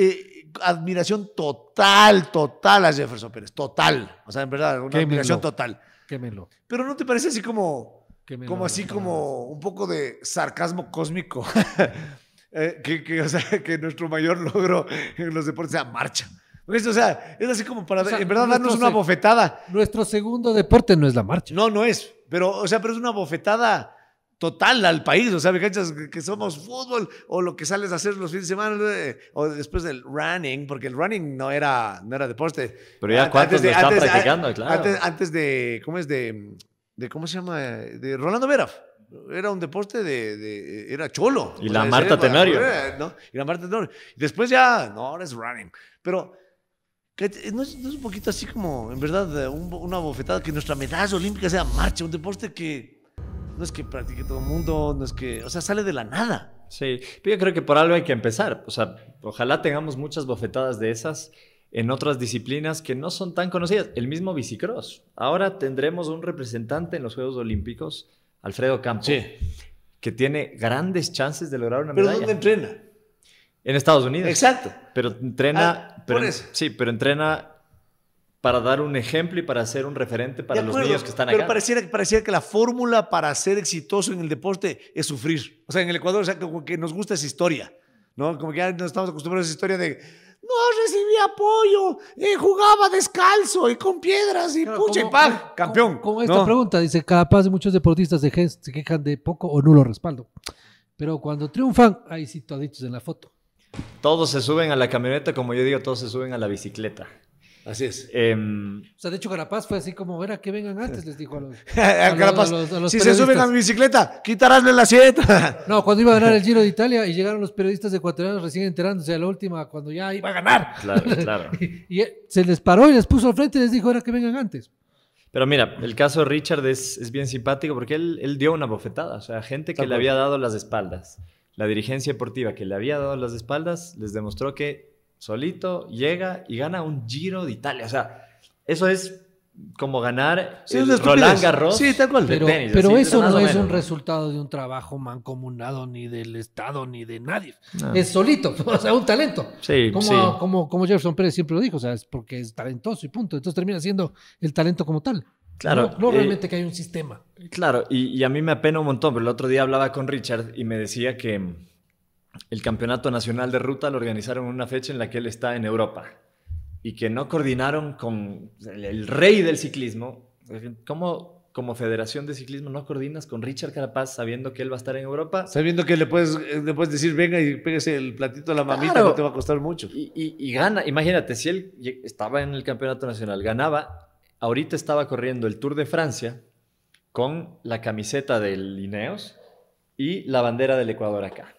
Eh, admiración total, total a Jefferson Pérez, total. O sea, en verdad, una admiración total. Quémelo. Pero no te parece así como, como así como un poco de sarcasmo cósmico. Eh, que, o sea, que nuestro mayor logro en los deportes sea marcha. O sea, es así como para, en verdad, darnos una bofetada. Nuestro segundo deporte no es la marcha. No, no es. Pero, o sea, pero es una bofetada total al país. O sea, me cachas que somos fútbol o lo que sales a hacer los fines de semana o después del running, porque el running no era, no era deporte. Pero ya cuántos lo están practicando, claro. Antes, de, ¿cómo es? De, ¿cómo se llama? De Rolando Vera. Era un deporte de, era cholo. Y la Marta Y la Marta Tenorio. Después ya, no, ahora es running. Pero... ¿No es, un poquito así como, en verdad, una bofetada que nuestra medalla olímpica sea marcha, un deporte que no es que practique todo el mundo, no es que, o sea, sale de la nada. Sí, pero yo creo que por algo hay que empezar. O sea, ojalá tengamos muchas bofetadas de esas en otras disciplinas que no son tan conocidas. El mismo bicicross. Ahora tendremos un representante en los Juegos Olímpicos, Alfredo Campos, que tiene grandes chances de lograr una medalla. ¿Pero dónde entrena? En Estados Unidos. Exacto. Pero entrena. Ah, sí, pero entrena para dar un ejemplo y para ser un referente para los niños que están acá. Pero pareciera, que la fórmula para ser exitoso en el deporte es sufrir. O sea, en el Ecuador, o sea, como que nos gusta esa historia, ¿no? Como que ya nos estamos acostumbrados a esa historia de no recibí apoyo, y eh, jugaba descalzo y con piedras y pucha y pan, campeón. Con, esta pregunta, dice, capaz muchos deportistas de Gens se quejan de poco o nulo respaldo, pero cuando triunfan, hay citaditos en la foto. Todos se suben a la camioneta, como yo digo, todos se suben a la bicicleta. Así es. Em, o sea, de hecho, Carapaz fue así como, era que vengan antes, les dijo a los. a si se suben a mi bicicleta, quitarásle la sieta. no, cuando iba a ganar el Giro de Italia y llegaron los periodistas de ecuatorianos recién enterándose de la última, cuando ya iba a ganar. Claro, claro. y, eh, se les paró y les puso al frente y les dijo, era que vengan antes. Pero mira, el caso de Richard es, bien simpático porque él, él, dio una bofetada. O sea, gente que le había dado las espaldas. La dirigencia deportiva que le había dado las espaldas les demostró que Solito llega y gana un Giro de Italia. O sea, eso es como ganar sí, el Roland Garros. Sí, tal cual. Pero, eso no es un resultado de un trabajo mancomunado ni del Estado ni de nadie. Es solito, o sea, un talento. Sí, como, sí. Como, como Jefferson Pérez siempre lo dijo, o sea, es porque es talentoso y punto. Entonces termina siendo el talento como tal. Claro. No, eh, realmente que hay un sistema. Claro, y, y, a mí me apena un montón, pero el otro día hablaba con Richard y me decía que el Campeonato Nacional de Ruta lo organizaron en una fecha en la que él está en Europa y que no coordinaron con el, rey del ciclismo. ¿Cómo como Federación de Ciclismo no coordinas con Richard Carapaz sabiendo que él va a estar en Europa? Sabiendo que le puedes, eh, decir, venga y pégase el platito a la mamita, te va a costar mucho. Y, gana, imagínate, si él estaba en el Campeonato Nacional, ganaba, ahorita estaba corriendo el Tour de Francia con la camiseta del Lineos y la bandera del Ecuador acá.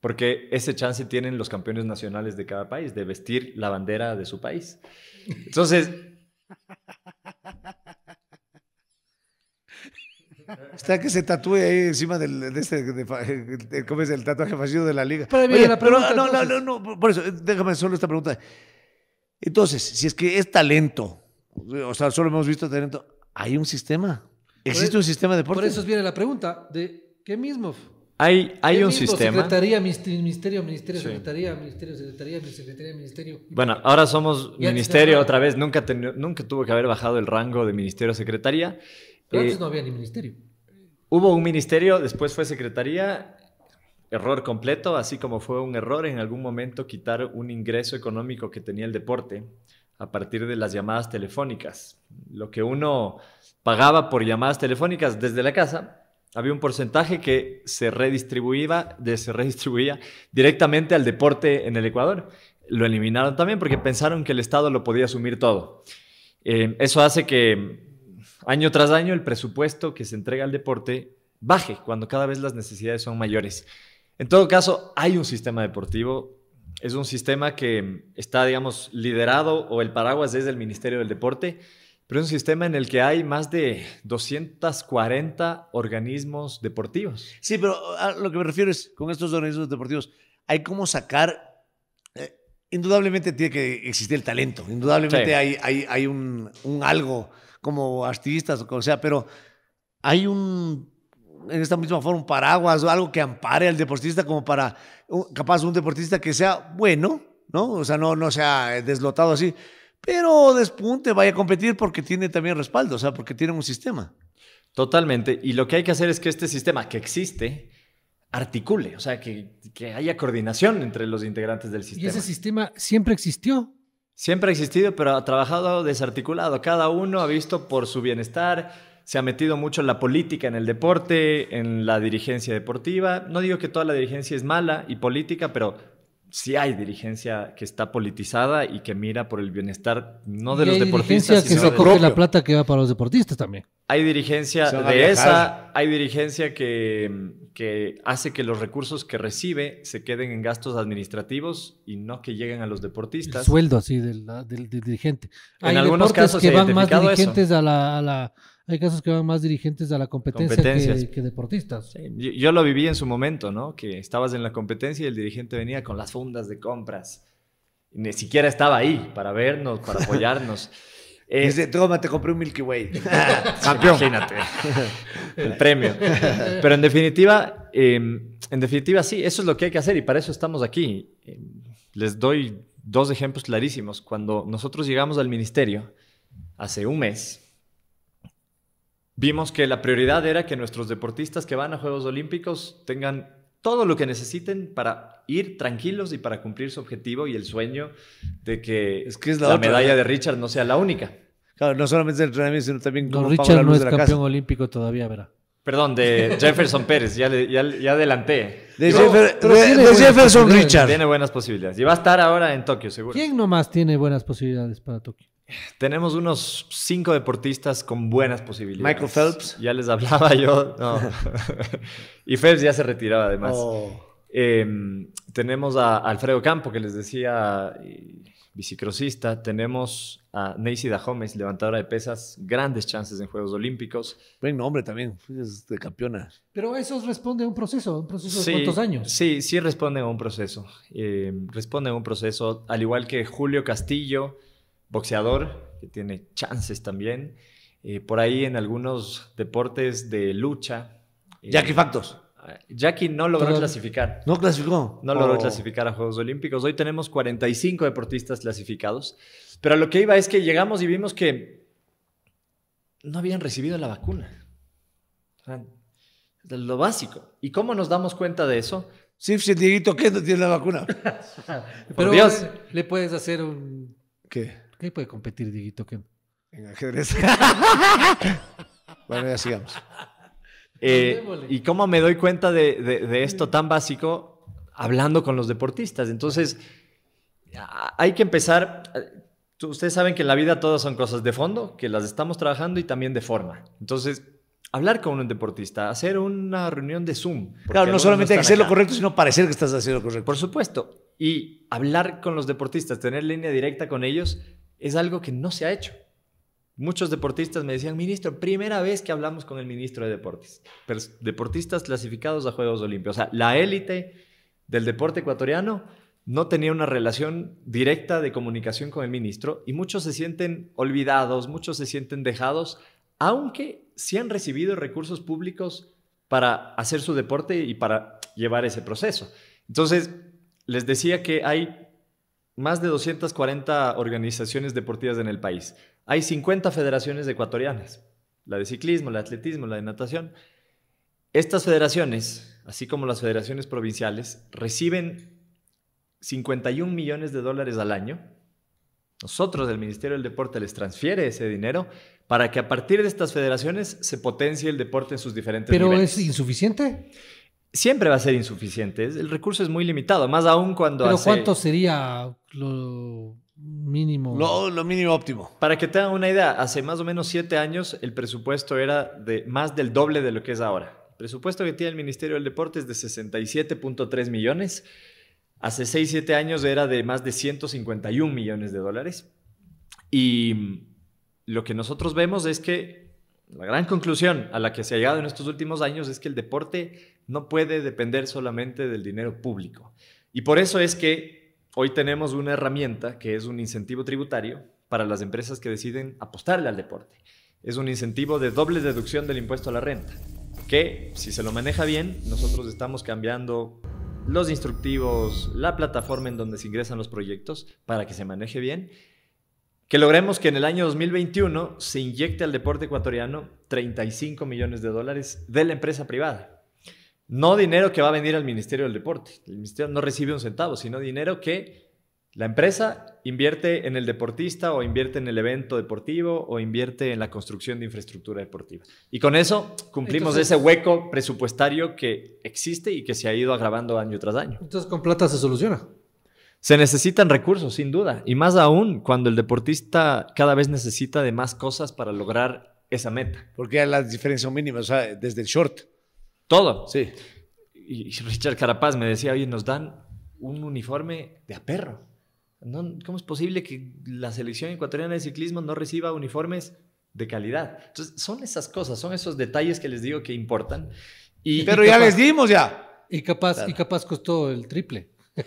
Porque ese chance tienen los campeones nacionales de cada país, de vestir la bandera de su país. Entonces... Está que se tatúe ahí encima del, de este, de, ¿cómo es el tatuaje fallido de la liga? no, no, no, no, por eso, déjame solo esta pregunta. Entonces, si es que es talento, o sea, solo hemos visto talento, ¿hay un sistema? ¿Existe e- un sistema de deportes? Por eso viene la pregunta de qué mismo. Hay, un sistema. Secretaría, ministerio, ministerio, secretaría, ministerio, secretaría, secretaría, ministerio. Bueno, ahora somos ministerio otra vez. Nunca, nunca tuvo que haber bajado el rango de ministerio secretaría. Eh, antes no había ni ministerio. Hubo un ministerio, después fue secretaría. Error completo, así como fue un error en algún momento quitar un ingreso económico que tenía el deporte a partir de las llamadas telefónicas. Lo que uno pagaba por llamadas telefónicas desde la casa, había un porcentaje que se redistribuía, se redistribuía directamente al deporte en el Ecuador. Lo eliminaron también porque pensaron que el Estado lo podía asumir todo. Eh, eso hace que año tras año el presupuesto que se entrega al deporte baje cuando cada vez las necesidades son mayores. En todo caso, hay un sistema deportivo, es un sistema que está, digamos, liderado o el paraguas desde el Ministerio del Deporte, pero es un sistema en el que hay más de 240 organismos deportivos. Sí, pero a ah, lo que me refiero es, con estos organismos deportivos, hay cómo sacar... Eh, indudablemente tiene que existir el talento, indudablemente hay, hay, hay un, algo como artistas, o como sea, pero hay un, en esta misma forma, un paraguas o algo que ampare al deportista como para, capaz un deportista que sea bueno, ¿no? O sea, no, no sea eh, deslotado así, pero despunte, vaya a competir porque tiene también respaldo, o sea, porque tiene un sistema. Totalmente. Y lo que hay que hacer es que este sistema que existe articule, o sea, que, haya coordinación entre los integrantes del sistema. Y ese sistema siempre existió. Siempre ha existido, pero ha trabajado desarticulado. Cada uno ha visto por su bienestar, se ha metido mucho en la política, en el deporte, en la dirigencia deportiva. No digo que toda la dirigencia es mala y política, pero sí hay dirigencia que está politizada y que mira por el bienestar no de los hay deportistas, sino que la plata que va para los deportistas también. Hay dirigencia de esa, hay dirigencia que, que hace que los recursos que recibe se queden en gastos administrativos y no que lleguen a los deportistas. sueldo así del, dirigente. En algunos casos que van más dirigentes a la hay casos que van más dirigentes a la competencia que, que, deportistas. yo, lo viví en su momento, ¿no? Que estabas en la competencia y el dirigente venía con las fundas de compras. ni siquiera estaba ahí para vernos, para apoyarnos. eh, Dice, toma, te compré un Milky Way. Campeón. Imagínate. el premio. Pero en definitiva, em, en definitiva, sí, eso es lo que hay que hacer y para eso estamos aquí. Em, les doy dos ejemplos clarísimos. Cuando nosotros llegamos al ministerio, hace un mes, Vimos que la prioridad era que nuestros deportistas que van a Juegos Olímpicos tengan todo lo que necesiten para ir tranquilos y para cumplir su objetivo y el sueño de que, la, medalla de Richard no sea la única. Claro, no solamente el entrenamiento, sino también como Richard no es campeón olímpico todavía, verdad Perdón, de Jefferson Pérez, ya, ya, ya adelanté. De, Jefferson Richard. Tiene buenas posibilidades. Y va a estar ahora en Tokio, seguro. ¿Quién nomás tiene buenas posibilidades para Tokio? Tenemos unos cinco deportistas con buenas posibilidades. Michael Phelps. Ya les hablaba yo. y Phelps ya se retiraba además. Oh. Em, tenemos a Alfredo Campo, que les decía, bicicrosista. Tenemos a Nancy Dahomes, levantadora de pesas, grandes chances en Juegos Olímpicos. Buen nombre también, de campeona. Pero eso responde a un proceso, un proceso de años. Sí, sí responde a un proceso. Em, responde a un proceso, al igual que Julio Castillo boxeador, que tiene chances también. Eh, por ahí en algunos deportes de lucha. Eh, Jackie Factos. Jackie no logró clasificar. ¿No clasificó? No logró oh. clasificar a Juegos Olímpicos. Hoy tenemos 45 deportistas clasificados. Pero lo que iba es que llegamos y vimos que no habían recibido la vacuna. Lo básico. ¿Y cómo nos damos cuenta de eso? Sí, si pues, Dieguito, ¿qué no tiene la vacuna? Pero Dios. le puedes hacer un... ¿Qué? ¿Qué puede competir Dieguito En ajedrez. bueno, ya sigamos. Pues eh, y cómo me doy cuenta de, esto tan básico hablando con los deportistas. Entonces, hay que empezar. Eh, ustedes saben que en la vida todas son cosas de fondo, que las estamos trabajando y también de forma. Entonces, hablar con un deportista, hacer una reunión de Zoom. Claro, no solamente que hacer lo correcto, sino parecer que estás haciendo lo correcto. Por supuesto. Y hablar con los deportistas, tener línea directa con ellos, es algo que no se ha hecho. Muchos deportistas me decían, ministro, primera vez que hablamos con el ministro de Deportes, deportistas clasificados a Juegos Olímpicos. O sea, la élite del deporte ecuatoriano no tenía una relación directa de comunicación con el ministro y muchos se sienten olvidados, muchos se sienten dejados, aunque sí han recibido recursos públicos para hacer su deporte y para llevar ese proceso. Entonces, les decía que hay más de 240 organizaciones deportivas en el país. Hay 50 federaciones ecuatorianas, la de ciclismo, la de atletismo, la de natación. Estas federaciones, así como las federaciones provinciales, reciben 51 millones de dólares al año. Nosotros el Ministerio del Deporte les transfiere ese dinero para que a partir de estas federaciones se potencie el deporte en sus diferentes niveles. ¿Pero es insuficiente? siempre va a ser insuficiente. El recurso es muy limitado, más aún cuando. Pero ¿cuánto sería lo mínimo? Lo, mínimo óptimo. Para que tengan una idea, hace más o menos siete años el presupuesto era de más del doble de lo que es ahora. El presupuesto que tiene el Ministerio del Deporte es de 67.3 millones. Hace 6, 7 años era de más de 151 millones de dólares. Y lo que nosotros vemos es que la gran conclusión a la que se ha llegado en estos últimos años es que el deporte no puede depender solamente del dinero público. Y por eso es que hoy tenemos una herramienta que es un incentivo tributario para las empresas que deciden apostarle al deporte. Es un incentivo de doble deducción del impuesto a la renta, que si se lo maneja bien, nosotros estamos cambiando los instructivos, la plataforma en donde se ingresan los proyectos para que se maneje bien, que logremos que en el año 2021 se inyecte al deporte ecuatoriano 35 millones de dólares de la empresa privada no dinero que va a venir al Ministerio del Deporte. El Ministerio no recibe un centavo, sino dinero que la empresa invierte en el deportista o invierte en el evento deportivo o invierte en la construcción de infraestructura deportiva. Y con eso cumplimos ese hueco presupuestario que existe y que se ha ido agravando año tras año. Entonces con plata se soluciona. Se necesitan recursos, sin duda, y más aún cuando el deportista cada vez necesita de más cosas para lograr esa meta. Porque las diferencias son mínimas, o sea, desde el short. Todo. Sí. Y Richard Carapaz me decía, oye, nos dan un uniforme de a perro. ¿Cómo es posible que la selección ecuatoriana de ciclismo no reciba uniformes de calidad? Entonces, son esas cosas, son esos detalles que les digo que importan. Y, Pero ya les dimos ya. Y capaz, y capaz costó el triple.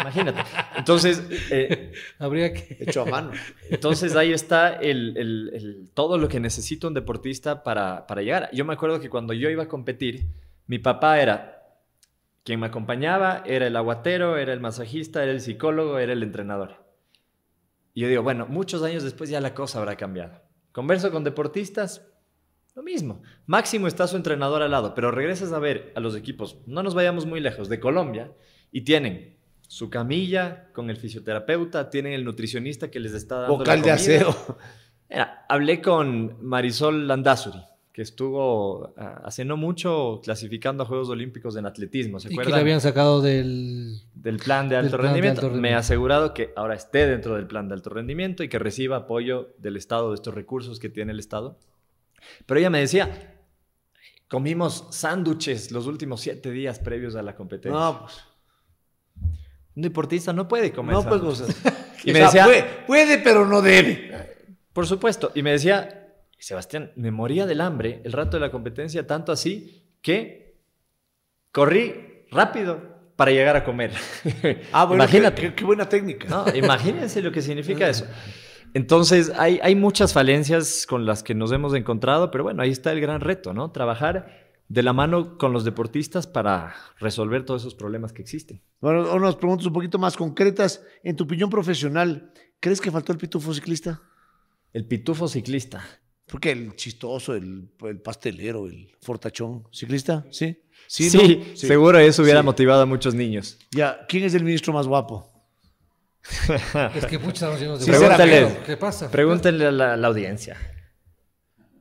Imagínate. Entonces, eh, habría que. Hecho a mano. Entonces, ahí está el, el, el, todo lo que necesita un deportista para, para llegar. Yo me acuerdo que cuando yo iba a competir, mi papá era quien me acompañaba, era el aguatero, era el masajista, era el psicólogo, era el entrenador. Y yo digo, bueno, muchos años después ya la cosa habrá cambiado. Converso con deportistas, lo mismo. Máximo está su entrenador al lado, pero regresas a ver a los equipos, no nos vayamos muy lejos, de Colombia, y tienen su camilla con el fisioterapeuta, tienen el nutricionista que les está dando. Vocal la de aseo. hablé con Marisol Landazuri, que estuvo ah, hace no mucho clasificando a Juegos Olímpicos en atletismo, ¿se y Que le habían sacado del, plan, de alto, rendimiento. Me ha asegurado que ahora esté dentro del plan de alto rendimiento y que reciba apoyo del Estado, de estos recursos que tiene el Estado. Pero ella me decía, comimos sándwiches los últimos siete días previos a la competencia. No, pues. Un deportista no puede comer. No pues... Y me decía, puede, pero no debe. Por supuesto. Y me decía, Sebastián, me moría del hambre el rato de la competencia, tanto así que corrí rápido para llegar a comer. Ah, Imagínate. Qué, buena técnica. imagínense lo que significa ah. eso. Entonces, hay, hay muchas falencias con las que nos hemos encontrado, pero bueno, ahí está el gran reto, ¿no? Trabajar de la mano con los deportistas para resolver todos esos problemas que existen. Bueno, unas preguntas un poquito más concretas. En tu opinión profesional, ¿crees que faltó el pitufo ciclista? El pitufo ciclista. Porque el chistoso, el, pastelero, el fortachón, ciclista, ¿sí? Sí, sí, seguro eso hubiera motivado a muchos niños. Ya, ¿quién es el ministro más guapo? es que muchos estamos llenos de pregúntale, ¿Qué pasa? Pregúntenle a la, audiencia.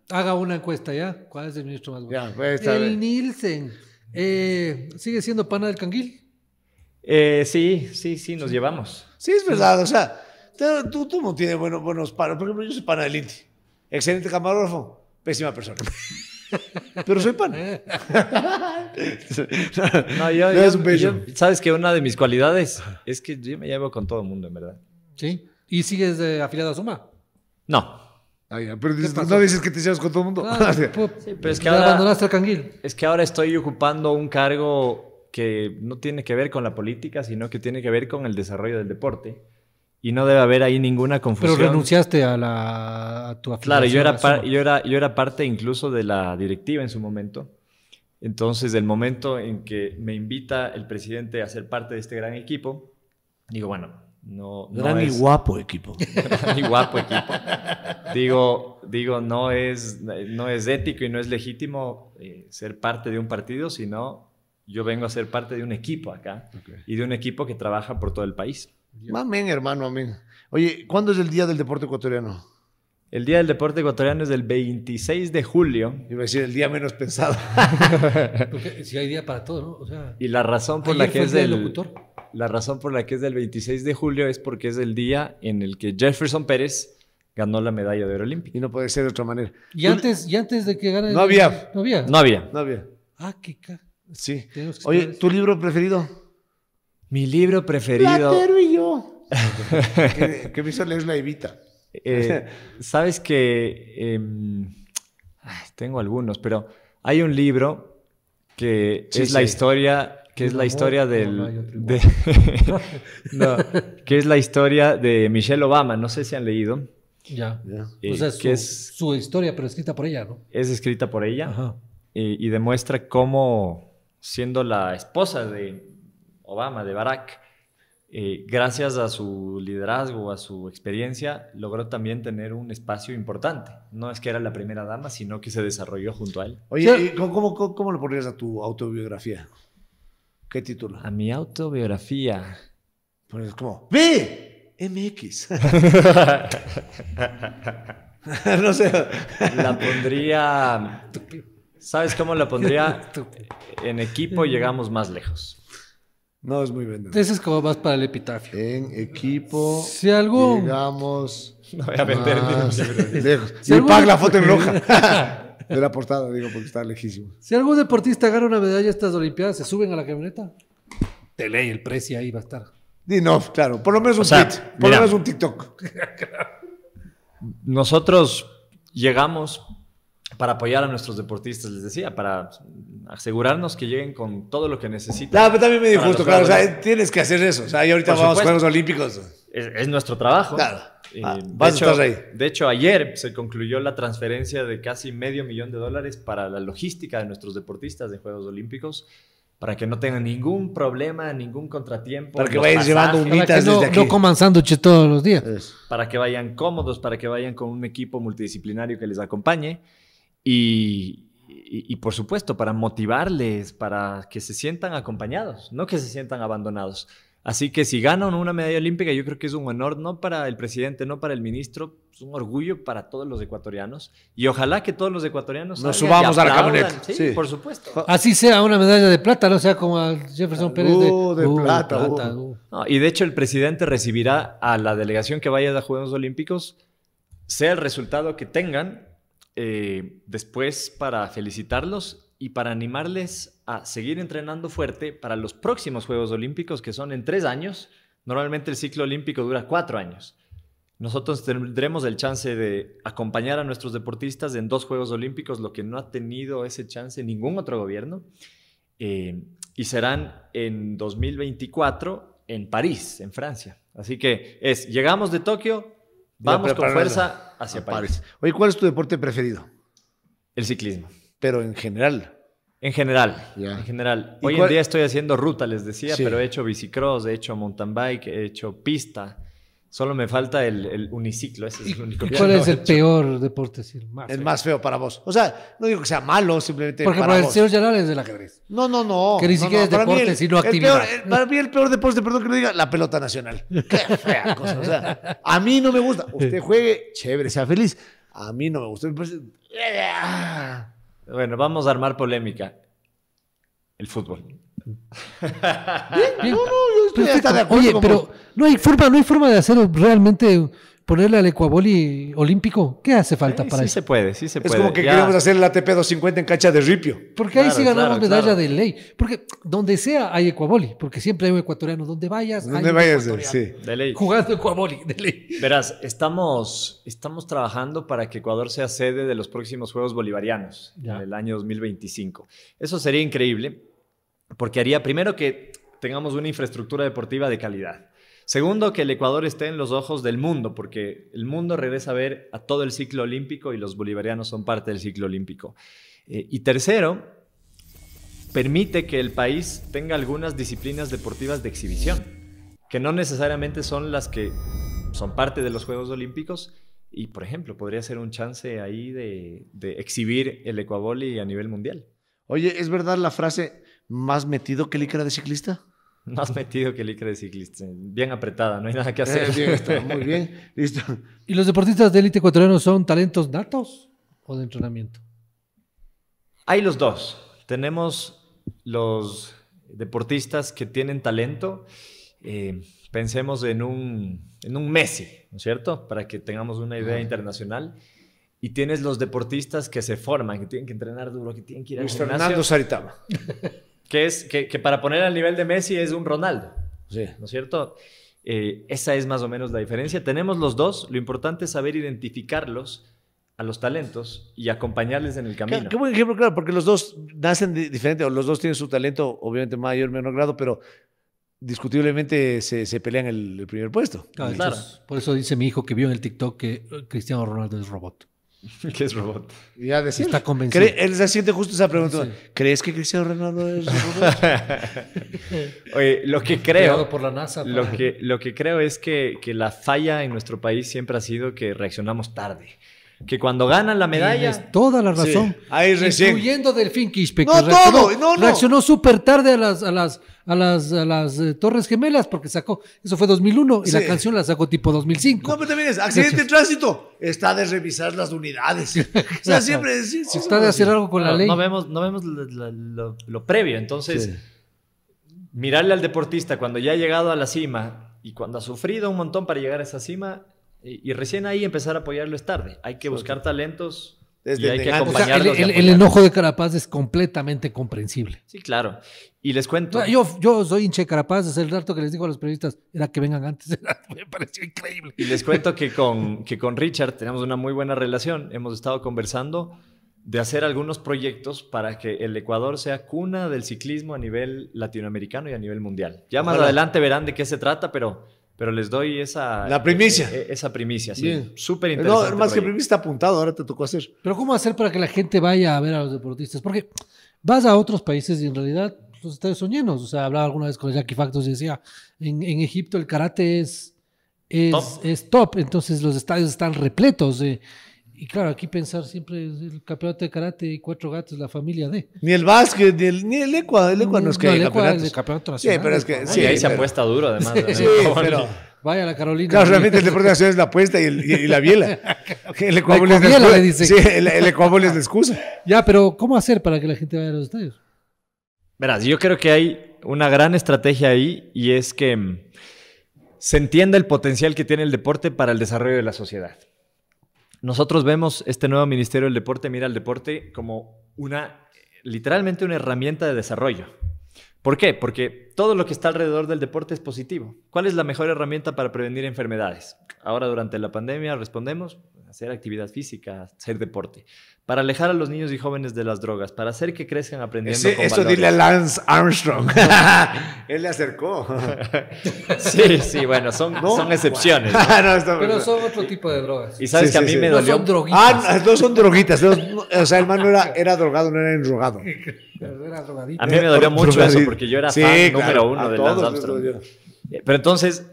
Haga una encuesta ya. ¿Cuál es el ministro más guapo? Pues, el Nielsen. Eh, ¿Sigue siendo pana del canguil? Eh, sí, sí, sí, nos llevamos. Sí, es verdad. O sea, tú, tú no tienes buenos panos. Por ejemplo, yo soy pana del Inti. Excelente camarógrafo, pésima persona. Pero soy pan. no, yo, sabes que una de mis cualidades es que yo me llevo con todo el mundo, en verdad. Sí. ¿Y sigues eh, afiliado a Suma? No. Ah, pero no dices que te llevas con todo el mundo. Ah, pues, pues, pero es que ahora, abandonaste el canguil. Es que ahora estoy ocupando un cargo que no tiene que ver con la política, sino que tiene que ver con el desarrollo del deporte y no debe haber ahí ninguna confusión. Pero renunciaste a, la, tu afiliación. Claro, yo era, yo, era, yo era parte incluso de la directiva en su momento. Entonces, del momento en que me invita el presidente a ser parte de este gran equipo, digo, bueno, no, no gran y guapo equipo. gran y guapo equipo. Digo, digo no, es, no es ético y no es legítimo eh, ser parte de un partido, sino yo vengo a ser parte de un equipo acá y de un equipo que trabaja por todo el país. Amén, hermano, amén. Oye, ¿cuándo es el Día del Deporte Ecuatoriano? El Día del Deporte Ecuatoriano es el 26 de julio. Iba a decir el día menos pensado. Porque si hay día para todo, ¿no? O sea, y la razón por la que es el, locutor. La razón por la que es del 26 de julio es porque es el día en el que Jefferson Pérez ganó la medalla de oro olímpica. Y no puede ser de otra manera. ¿Y antes, y antes de que ganara? No había. No había. No había. No había. Ah, qué Sí. Oye, ¿tu libro preferido? Mi libro preferido. ¿Qué, me hizo es la Evita? Eh, Sabes que em, tengo algunos, pero hay un libro que es la historia que es la historia del de, que es la historia de Michelle Obama no sé si han leído ya, eh, que es su historia pero escrita por ella no es escrita por ella Y, y demuestra cómo siendo la esposa de Obama de Barack eh, gracias a su liderazgo, a su experiencia, logró también tener un espacio importante. No es que era la primera dama, sino que se desarrolló junto a él. Oye, ¿cómo, cómo, le pondrías a tu autobiografía? ¿Qué título? A mi autobiografía. ¿Cómo? Pues como, MX. no sé. La pondría. ¿Sabes cómo la pondría? En equipo llegamos más lejos. No es muy vendedor. Ese es como más para el epitafio. En equipo. Si algo. Llegamos. No voy a vender. lejos. Si y la foto en roja. de la portada, digo, porque está lejísimo. Si algún deportista gana una medalla estas Olimpiadas, ¿se suben a la camioneta? Te lee el precio ahí va a estar. no, claro. Por lo menos un sea, tweet, Por lo menos un TikTok. nosotros llegamos para apoyar a nuestros deportistas, les decía, para asegurarnos que lleguen con todo lo que necesitan. Claro, pero también me injusto, claro, o sea, tienes que hacer eso. O sea, ahorita vamos a Juegos Olímpicos. Es, nuestro trabajo. Claro. Ah, de, hecho, de hecho, ayer se concluyó la transferencia de casi medio millón de dólares para la logística de nuestros deportistas de Juegos Olímpicos para que no tengan ningún problema, ningún contratiempo. Para que vayan llevando un desde aquí. No coman sándwiches todos los días. Para que vayan cómodos, para que vayan con un equipo multidisciplinario que les acompañe. Y, por supuesto, para motivarles, para que se sientan acompañados, no que se sientan abandonados. Así que si ganan una medalla olímpica, yo creo que es un honor, no para el presidente, no para el ministro, es un orgullo para todos los ecuatorianos. Y ojalá que todos los ecuatorianos nos subamos a la camioneta. Sí, por supuesto. Así sea una medalla de plata, no sea como a Jefferson uh, Pérez de, de uh, plata. Uh. y de hecho, el presidente recibirá a la delegación que vaya a los Juegos Olímpicos, sea el resultado que tengan, eh, después para felicitarlos y para animarles a seguir entrenando fuerte para los próximos Juegos Olímpicos, que son en tres años. Normalmente el ciclo olímpico dura cuatro años. Nosotros tendremos el chance de acompañar a nuestros deportistas en dos Juegos Olímpicos, lo que no ha tenido ese chance ningún otro gobierno. Eh, y serán en 2024 en París, en Francia. Así que es, llegamos de Tokio, vamos con fuerza, hacia París. Oye, ¿cuál es tu deporte preferido? El ciclismo. Pero en general. En general, en general. Hoy en día estoy haciendo ruta, les decía, pero he hecho bicicross, he hecho mountain bike, he hecho pista. Solo me falta el, uniciclo, ese es el único que ¿Cuál es el peor deporte? el más, el feo. más feo para vos. O sea, no digo que sea malo, simplemente. Porque para, el vos. señor ya es del ajedrez. No, no, no. Que ni siquiera es deporte, el, sino actividad. Eh, para mí, el peor deporte, perdón que lo diga, la pelota nacional. Qué fea cosa. O sea, a mí no me gusta. Usted juegue, chévere, sea feliz. A mí no me gusta. Bueno, vamos a armar polémica. El fútbol. No, Oye, pero no hay forma, no hay forma de hacer realmente ponerle al Ecuaboli olímpico. ¿Qué hace falta para eso? Sí se puede, sí se es puede. Es como que queremos hacer la ATP 250 en cancha de ripio. Porque ahí sí ganamos medalla de ley. Porque donde sea hay Ecuaboli, porque siempre hay un ecuatoriano. Donde vayas, donde vayas, De ley. Jugando Ecuaboli, Verás, estamos, estamos trabajando para que Ecuador sea sede de los próximos Juegos Bolivarianos del año 2025. Eso sería increíble porque haría primero que tengamos una infraestructura deportiva de calidad. Segundo, que el Ecuador esté en los ojos del mundo, porque el mundo regresa a ver a todo el ciclo olímpico y los bolivarianos son parte del ciclo olímpico. Eh, y tercero, permite que el país tenga algunas disciplinas deportivas de exhibición, que no necesariamente son las que son parte de los Juegos Olímpicos. Y, por ejemplo, podría ser un chance ahí de, de exhibir el Ecuaboli a nivel mundial. Oye, es verdad la frase, ¿Más metido que licra de ciclista? Más metido que licra de ciclista. Bien apretada, no hay nada que eh, hacer. muy bien, listo. ¿Y los deportistas de élite ecuatoriano son talentos natos o de entrenamiento? Hay los dos. Tenemos los deportistas que tienen talento. Eh, pensemos en un, en un Messi, ¿no es cierto? Para que tengamos una idea internacional. Y tienes los deportistas que se forman, que tienen que entrenar duro, que tienen que ir a Fernando Saritama. que, es, que, para poner al nivel de Messi es un Ronaldo, ¿no es cierto? Eh, esa es más o menos la diferencia. Tenemos los dos, lo importante es saber identificarlos a los talentos y acompañarles en el camino. Qué, buen ejemplo, claro, porque los dos nacen diferente, o los dos tienen su talento, obviamente mayor o menor grado, pero discutiblemente se, pelean el, primer puesto. Por eso dice mi hijo que vio en el TikTok que eh, Cristiano Ronaldo es robot. ¿Qué es robot? Ya, decía. Está convencido. Él se siente justo esa pregunta. ¿Crees que Cristiano Ronaldo es robot? Oye, lo que creo. Por la NASA, lo, que, lo que creo es que, que la falla en nuestro país siempre ha sido que reaccionamos tarde que cuando ganan la medalla. es toda la razón. ahí recién. Incluyendo Delfín Quispe. No, reaccionó, todo, no, no. Reaccionó súper tarde a las, a las, eh, Torres Gemelas porque sacó. Eso fue 2001 y la canción la sacó tipo 2005. No, pero también es accidente de tránsito. Está de revisar las unidades. o sea, siempre. decir. está de hacer algo con la ley. No vemos, lo previo. Entonces, mirarle al deportista cuando ya ha llegado a la cima y cuando ha sufrido un montón para llegar a esa cima y, recién ahí empezar a apoyarlo es tarde. Hay que buscar talentos desde hay que el, enojo de Carapaz es completamente comprensible. Sí, claro. Y les cuento. yo, yo soy hinche Carapaz, es el rato que les digo a los periodistas, era que vengan antes, me pareció increíble. Y les cuento que con, que con Richard tenemos una muy buena relación, hemos estado conversando de hacer algunos proyectos para que el Ecuador sea cuna del ciclismo a nivel latinoamericano y a nivel mundial. Ya más adelante verán de qué se trata, pero pero les doy esa... La primicia. E, e, esa primicia, sí. Súper interesante. No, más que primicia apuntado, ahora te tocó hacer. Pero ¿cómo hacer para que la gente vaya a ver a los deportistas? Porque vas a otros países y en realidad los estadios son llenos. O sea, hablaba alguna vez con Jackie Factos y decía, en, Egipto el karate es, es, top. entonces los estadios están repletos. de y claro, aquí pensar siempre el campeonato de karate y cuatro gatos, la familia D. Ni el básquet, ni el, ni el Ecuador no es que el, campeonato nacional. Sí, pero es que. Sí, ahí se apuesta duro, además. pero. Vaya la Carolina. Claro, realmente el deporte nacional es la apuesta y, la biela. El Ecuador es la excusa. Sí, el, el es la excusa. Ya, pero ¿cómo hacer para que la gente vaya a los estadios? Verás, yo creo que hay una gran estrategia ahí y es que mm, se entienda el potencial que tiene el deporte para el desarrollo de la sociedad. Nosotros vemos este nuevo Ministerio del Deporte, Mira el Deporte, como una, literalmente una herramienta de desarrollo. ¿Por qué? Porque todo lo que está alrededor del deporte es positivo. ¿Cuál es la mejor herramienta para prevenir enfermedades? Ahora durante la pandemia respondemos, hacer actividad física, hacer deporte, para alejar a los niños y jóvenes de las drogas, para hacer que crezcan aprendiendo. eso dile a Lance Armstrong. Él le acercó. sí, sí, bueno, son, excepciones. Ah, Pero son otro tipo de drogas. Y sabes que a mí me dolió. Ah, no son droguitas. Ah, no son droguitas. o sea, el man no era, drogado, no era enrogado. A mí me dolió mucho eso porque yo era el número uno de Lance eh, Pero entonces,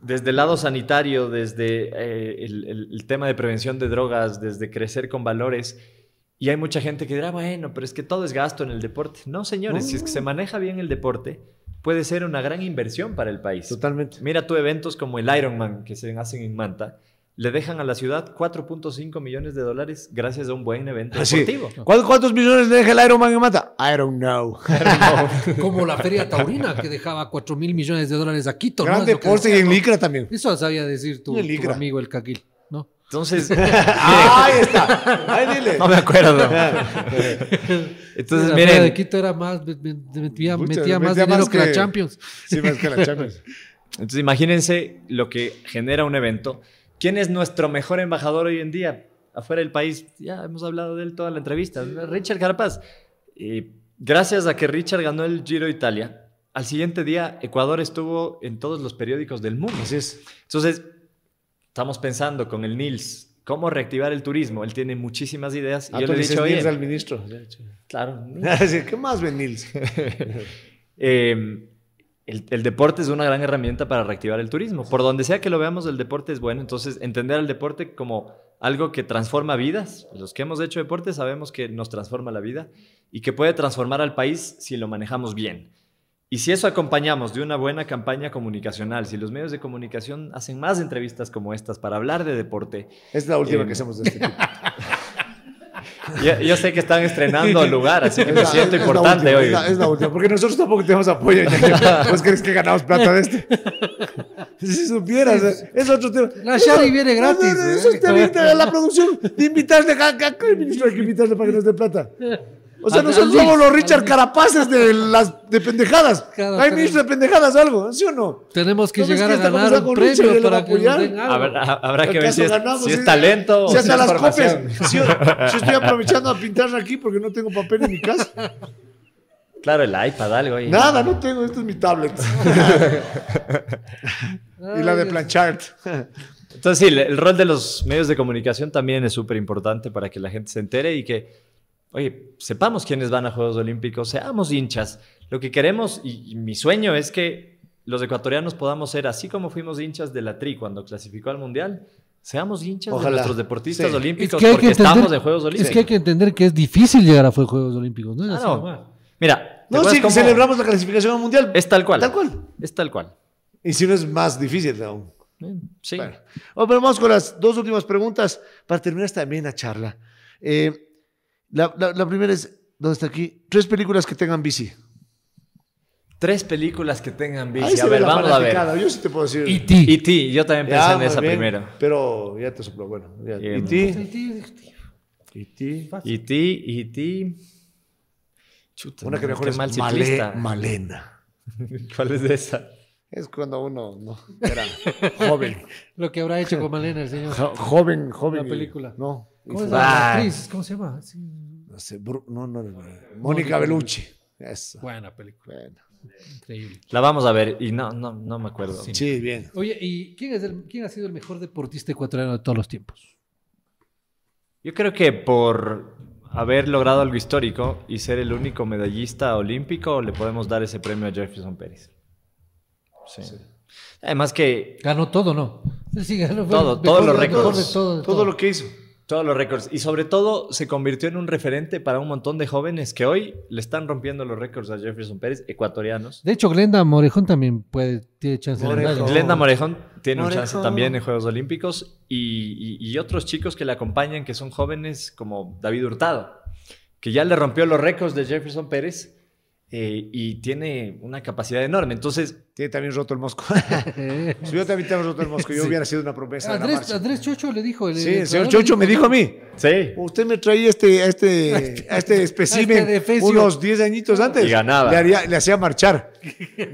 desde el lado sanitario, desde eh, el, tema de prevención de drogas, desde crecer con valores. Y hay mucha gente que dirá, bueno, pero es que todo es gasto en el deporte. No, señores, si es que se maneja bien el deporte, puede ser una gran inversión para el país. Totalmente. Mira tú eventos como el Ironman que se hacen en Manta, le dejan a la ciudad 4.5 millones de dólares gracias a un buen evento ah, deportivo. ¿Cuántos millones le deja el Iron Man en Mata? I don't know. Como la Feria Taurina, que dejaba 4 mil millones de dólares a Quito. Gran deporte y en Licra también. Eso sabía decir tu, amigo el Caquil, ¿no? Entonces. Ah, ahí está. Ahí dile. No me acuerdo. Entonces, la miren. de Quito era más. Metía, más dinero que la Champions. Sí, más que la Champions. Entonces, imagínense lo que genera un evento ¿Quién es nuestro mejor embajador hoy en día afuera del país? Ya hemos hablado de él toda la entrevista. Richard Carapaz. gracias a que Richard ganó el Giro Italia, al siguiente día Ecuador estuvo en todos los periódicos del mundo. Así es. Entonces, estamos pensando con el Nils, cómo reactivar el turismo. Él tiene muchísimas ideas. Ah, y yo le he dicho, Nils al ministro. Claro. ¿Qué más ve Nils? eh, el, deporte es una gran herramienta para reactivar el turismo. Por donde sea que lo veamos, el deporte es bueno. Entonces, entender el deporte como algo que transforma vidas. Los que hemos hecho deporte sabemos que nos transforma la vida y que puede transformar al país si lo manejamos bien. Y si eso acompañamos de una buena campaña comunicacional, si los medios de comunicación hacen más entrevistas como estas para hablar de deporte. Es la última eh, que hacemos de este tipo. yo, sé que están estrenando el lugar, así que me siento es importante hoy. Es la, última, porque nosotros tampoco tenemos apoyo. ¿Vos crees que ganamos plata de este? Si supieras, es otro tema. La Shari viene gratis. ¿eh? Eso, eso, eso, la producción de invitarle a, a, a, a, para que nos dé plata. O sea, ah, nosotros somos los Richard Carapaces de las de pendejadas. Hay ministros de pendejadas o algo, ¿sí o no? Tenemos que llegar a ganar un premio para que Habrá, que ver si es, talento o si hasta las copias. Si yo, estoy aprovechando a pintar aquí porque no tengo papel en mi casa. Claro, el iPad, algo ahí. Nada, no tengo, esto es mi tablet. y la de planchart. Entonces, sí, el rol de los medios de comunicación también es súper importante para que la gente se entere y que oye, sepamos quiénes van a Juegos Olímpicos, seamos hinchas. Lo que queremos y, mi sueño es que los ecuatorianos podamos ser, así como fuimos hinchas de la TRI cuando clasificó al Mundial, seamos hinchas Ojalá. de nuestros deportistas olímpicos que porque estamos en Juegos Olímpicos. Es que hay que entender que es difícil llegar a Juegos Olímpicos, ¿no? Mira, no, celebramos la clasificación al Mundial. Es tal cual. Tal cual. Es tal cual. Y si no es más difícil aún. Sí. Bueno. Oh, vamos con las dos últimas preguntas para terminar esta la charla. Eh, la, la, primera es, ¿dónde está aquí? Tres películas que tengan bici. Tres películas que tengan bici. a ver, vamos a ver. Yo sí te puedo decir. Y ti, yo también pensé en esa primera Pero ya te sopló, bueno. Pues y ti, y ti. Y ti, Una que mejor es mal Malena. ¿Cuál es de esa? Es cuando uno no, era joven. Lo que habrá hecho con Malena el señor. joven, joven. la película. no. ¿Cómo se llama? No no, no, Mónica Bellucci. Buena película. Increíble. La vamos a ver y no, no, no me acuerdo. Sí. bien. Oye, ¿y quién, es el, quién ha sido el mejor deportista ecuatoriano de todos los tiempos? Yo creo que por haber logrado algo histórico y ser el único medallista olímpico, le podemos dar ese premio a Jefferson Pérez. Sí. Además que... Ganó todo, ¿no? Sí, ganó, todos los récords. todo lo que hizo. Todos los récords. Y sobre todo se convirtió en un referente para un montón de jóvenes que hoy le están rompiendo los récords a Jefferson Pérez, ecuatorianos. De hecho, Glenda Morejón también puede, tiene chance Glenda Morejón tiene un chance también en Juegos Olímpicos y, y otros chicos que le acompañan que son jóvenes como David Hurtado, que ya le rompió los récords de Jefferson Pérez eh, y tiene una capacidad enorme. Entonces. Tiene también roto el mosco. si yo también tengo roto el mosco, yo hubiera sido una promesa. Andrés, Andrés Chocho le dijo. El, sí, el señor Chocho me dijo a mí. Sí. Usted me traía este, este, este, este unos 10 añitos antes. Y ganaba. Le, le, hacía marchar.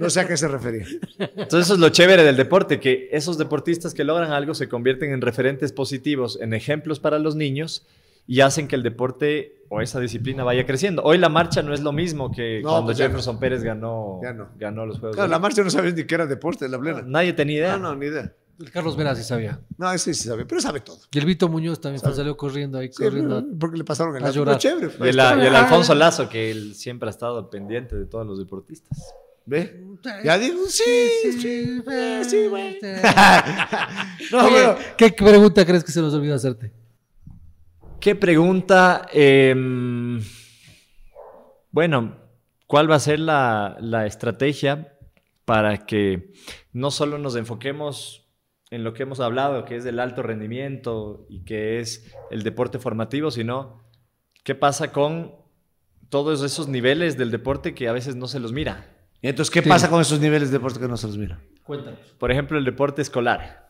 No sé a qué se refería. Entonces, eso es lo chévere del deporte, que esos deportistas que logran algo se convierten en referentes positivos, en ejemplos para los niños y hacen que el deporte o esa disciplina vaya creciendo. Hoy la marcha no es lo mismo que cuando pues Jefferson Pérez ganó, ganó los Juegos. de la marcha no sabes ni que era deporte, la plena. nadie tenía idea. No, no, ni idea. El Carlos Vera sí sabía. No, ese sí sabía, pero sabe todo. Y el Vito Muñoz también salió corriendo ahí, corriendo. Porque le pasaron el Chévere, y, el, pues. ah. Alfonso Lazo, que él siempre ha estado pendiente de todos los deportistas. ¿Ve? Ya digo, sí, sí, sí, sí, sí, ¿Qué pregunta crees que se nos olvidó hacerte? Qué pregunta. Em, bueno, ¿cuál va a ser la, estrategia para que no solo nos enfoquemos en lo que hemos hablado, que es del alto rendimiento y que es el deporte formativo, sino qué pasa con todos esos niveles del deporte que a veces no se los mira. entonces, ¿qué pasa con esos niveles de deporte que no se los mira? Cuéntanos. Por ejemplo, el deporte escolar.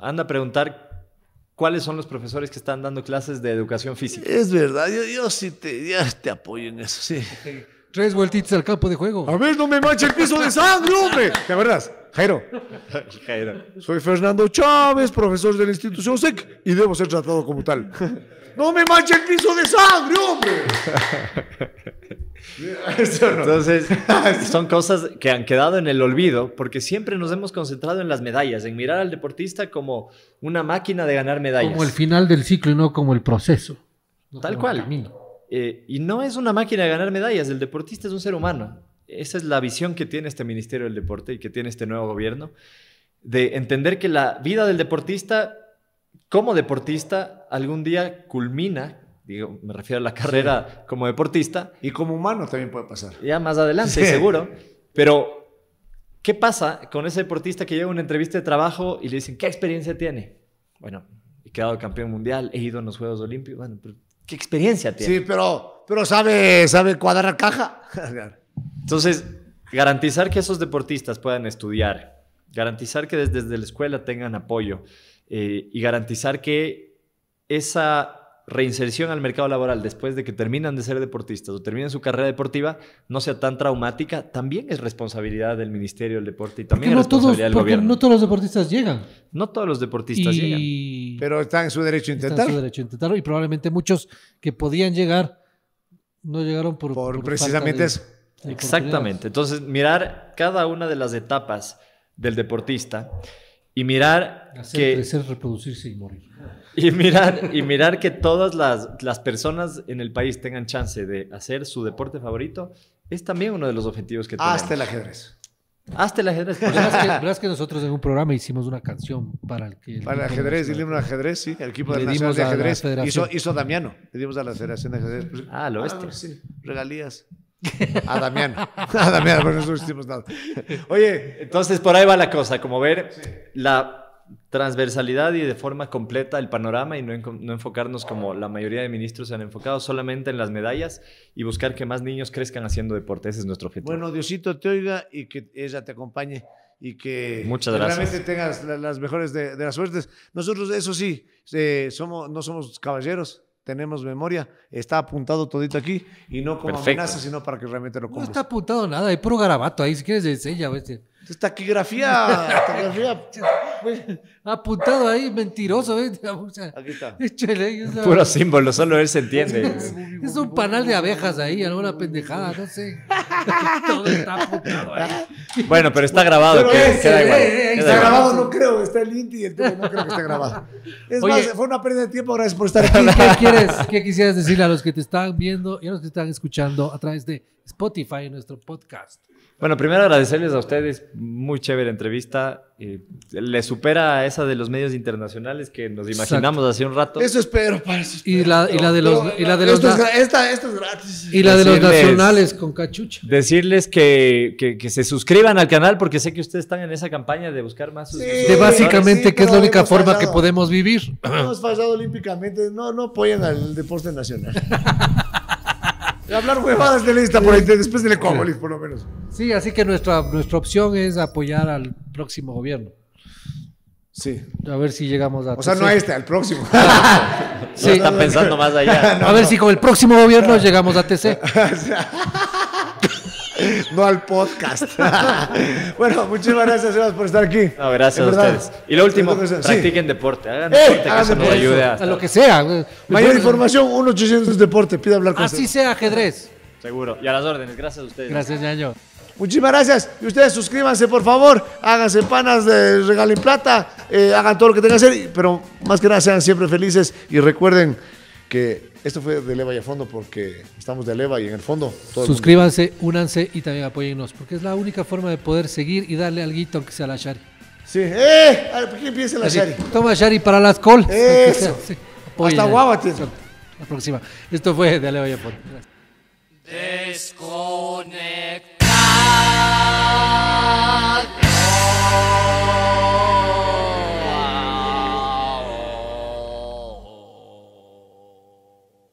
Anda a preguntar ¿Cuáles son los profesores que están dando clases de educación física? Es verdad, yo, sí te, ya te apoyo en eso, sí. Tres vueltitas al campo de juego. A ver, no me manches el piso de sangre, hombre. ¿Te verdad? Jairo. Jairo. Soy Fernando Chávez, profesor de la institución SEC y debo ser tratado como tal. No me manches el piso de sangre, hombre. Entonces, son cosas que han quedado en el olvido porque siempre nos hemos concentrado en las medallas, en mirar al deportista como una máquina de ganar medallas. Como el final del ciclo y no como el proceso. Tal cual. Eh, y no es una máquina de ganar medallas, el deportista es un ser humano. Esa es la visión que tiene este Ministerio del Deporte y que tiene este nuevo gobierno, de entender que la vida del deportista como deportista algún día culmina, digo, me refiero a la carrera como deportista. Y como humano también puede pasar. Ya más adelante, seguro. Pero, ¿qué pasa con ese deportista que llega una entrevista de trabajo y le dicen, ¿qué experiencia tiene? Bueno, he quedado campeón mundial, he ido a los Juegos Olímpicos, bueno, ¿qué experiencia tiene? Sí, pero, pero sabe, sabe cuadrar caja. Entonces, garantizar que esos deportistas puedan estudiar, garantizar que desde la escuela tengan apoyo, eh, y garantizar que esa reinserción al mercado laboral después de que terminan de ser deportistas o terminen su carrera deportiva no sea tan traumática, también es responsabilidad del Ministerio del Deporte y también es responsabilidad del gobierno. No todos los deportistas llegan. No todos los deportistas llegan. Pero están en su derecho a intentarlo. Están en su derecho a intentarlo y probablemente muchos que podían llegar no llegaron por, por, precisamente eso. Exactamente. Entonces, mirar cada una de las etapas del deportista y mirar Hacer, que... Crecer, reproducirse y morir. Y mirar, y mirar que todas las, las personas en el país tengan chance de hacer su deporte favorito es también uno de los objetivos que tenemos. Hasta el ajedrez. Hasta el ajedrez. ¿Verdad pues que, que nosotros en un programa hicimos una canción para el que... para el ajedrez, y el ajedrez, sí. El equipo de nacional de ajedrez hizo, hizo, Damiano. Le dimos a la Federación de Ajedrez. Ah, lo este. regalías. A Damián. A Damián, bueno, hicimos nada. Oye. Entonces, por ahí va la cosa. Como ver, la transversalidad y de forma completa el panorama y no, enfocarnos como la mayoría de ministros se han enfocado solamente en las medallas y buscar que más niños crezcan haciendo deportes Ese es nuestro objetivo. Bueno, Diosito te oiga y que ella te acompañe y que Muchas realmente tengas las mejores de, las suertes. Nosotros, eso sí, eh, somos, no somos caballeros tenemos memoria, está apuntado todito aquí y no como amenaza, sino para que realmente lo comas. No está apuntado nada, hay puro garabato ahí, si quieres enseña. Entonces, taquigrafía, taquigrafía. Apuntado ahí, mentiroso. ¿eh? Aquí está. Puro símbolo, solo él se entiende. es un panal de abejas ahí, alguna pendejada, no sé. Todo está apuntado Bueno, pero está grabado. igual, eh, eh, está grabado, no creo. Está el Inti y el no creo que esté grabado. Es más, fue una pérdida de tiempo. Gracias por estar aquí. ¿Qué, quieres, ¿Qué quisieras decirle a los que te están viendo y a los que te están escuchando a través de Spotify, nuestro podcast? Bueno, primero agradecerles a ustedes, muy chévere entrevista. Eh, le supera a esa de los medios internacionales que nos imaginamos hace un rato. Eso espero, para Y la, y la de los, y la de los esta, es gratis. Y la de los nacionales con cachucha. Decirles que, que, se suscriban al canal porque sé que ustedes están en esa campaña de buscar más. de básicamente que es la única forma que podemos vivir. Hemos fallado olímpicamente. No, no apoyan al deporte nacional. Hablar huevadas de lista por ahí, después del Ecuabolis, por lo menos. Sí, así que nuestra, nuestra opción es apoyar al próximo gobierno. Sí. A ver si llegamos a. O sea, no a este, al próximo. sí. No pensando más allá. a ver si con el próximo gobierno llegamos a TC. no al podcast. bueno, muchísimas gracias, Sebas, por estar aquí. No, gracias a ustedes. Y lo último, practiquen deporte. Hagan eh, deporte, que eso nos ayude a lo que sea. Mayor información, 1-800 Deporte. Pide hablar con Así sea, ajedrez. Seguro. Y a las órdenes. Gracias a ustedes. Gracias, yo. Muchísimas gracias. Y ustedes suscríbanse, por favor. Háganse panas, de regalen plata. Eh, hagan todo lo que tengan que hacer. Pero más que nada, sean siempre felices. Y recuerden que esto fue de Leva y a fondo porque estamos de Leva y en el fondo. Suscríbanse, únanse y también apóyennos, porque es la única forma de poder seguir y darle algo aunque sea la Shari. Sí, ¡eh! A ver, qué empieza la Shari? Toma Shari para las col. Eso. Sí, Hasta tienes! La próxima. Esto fue de Leva y a fondo. Gracias.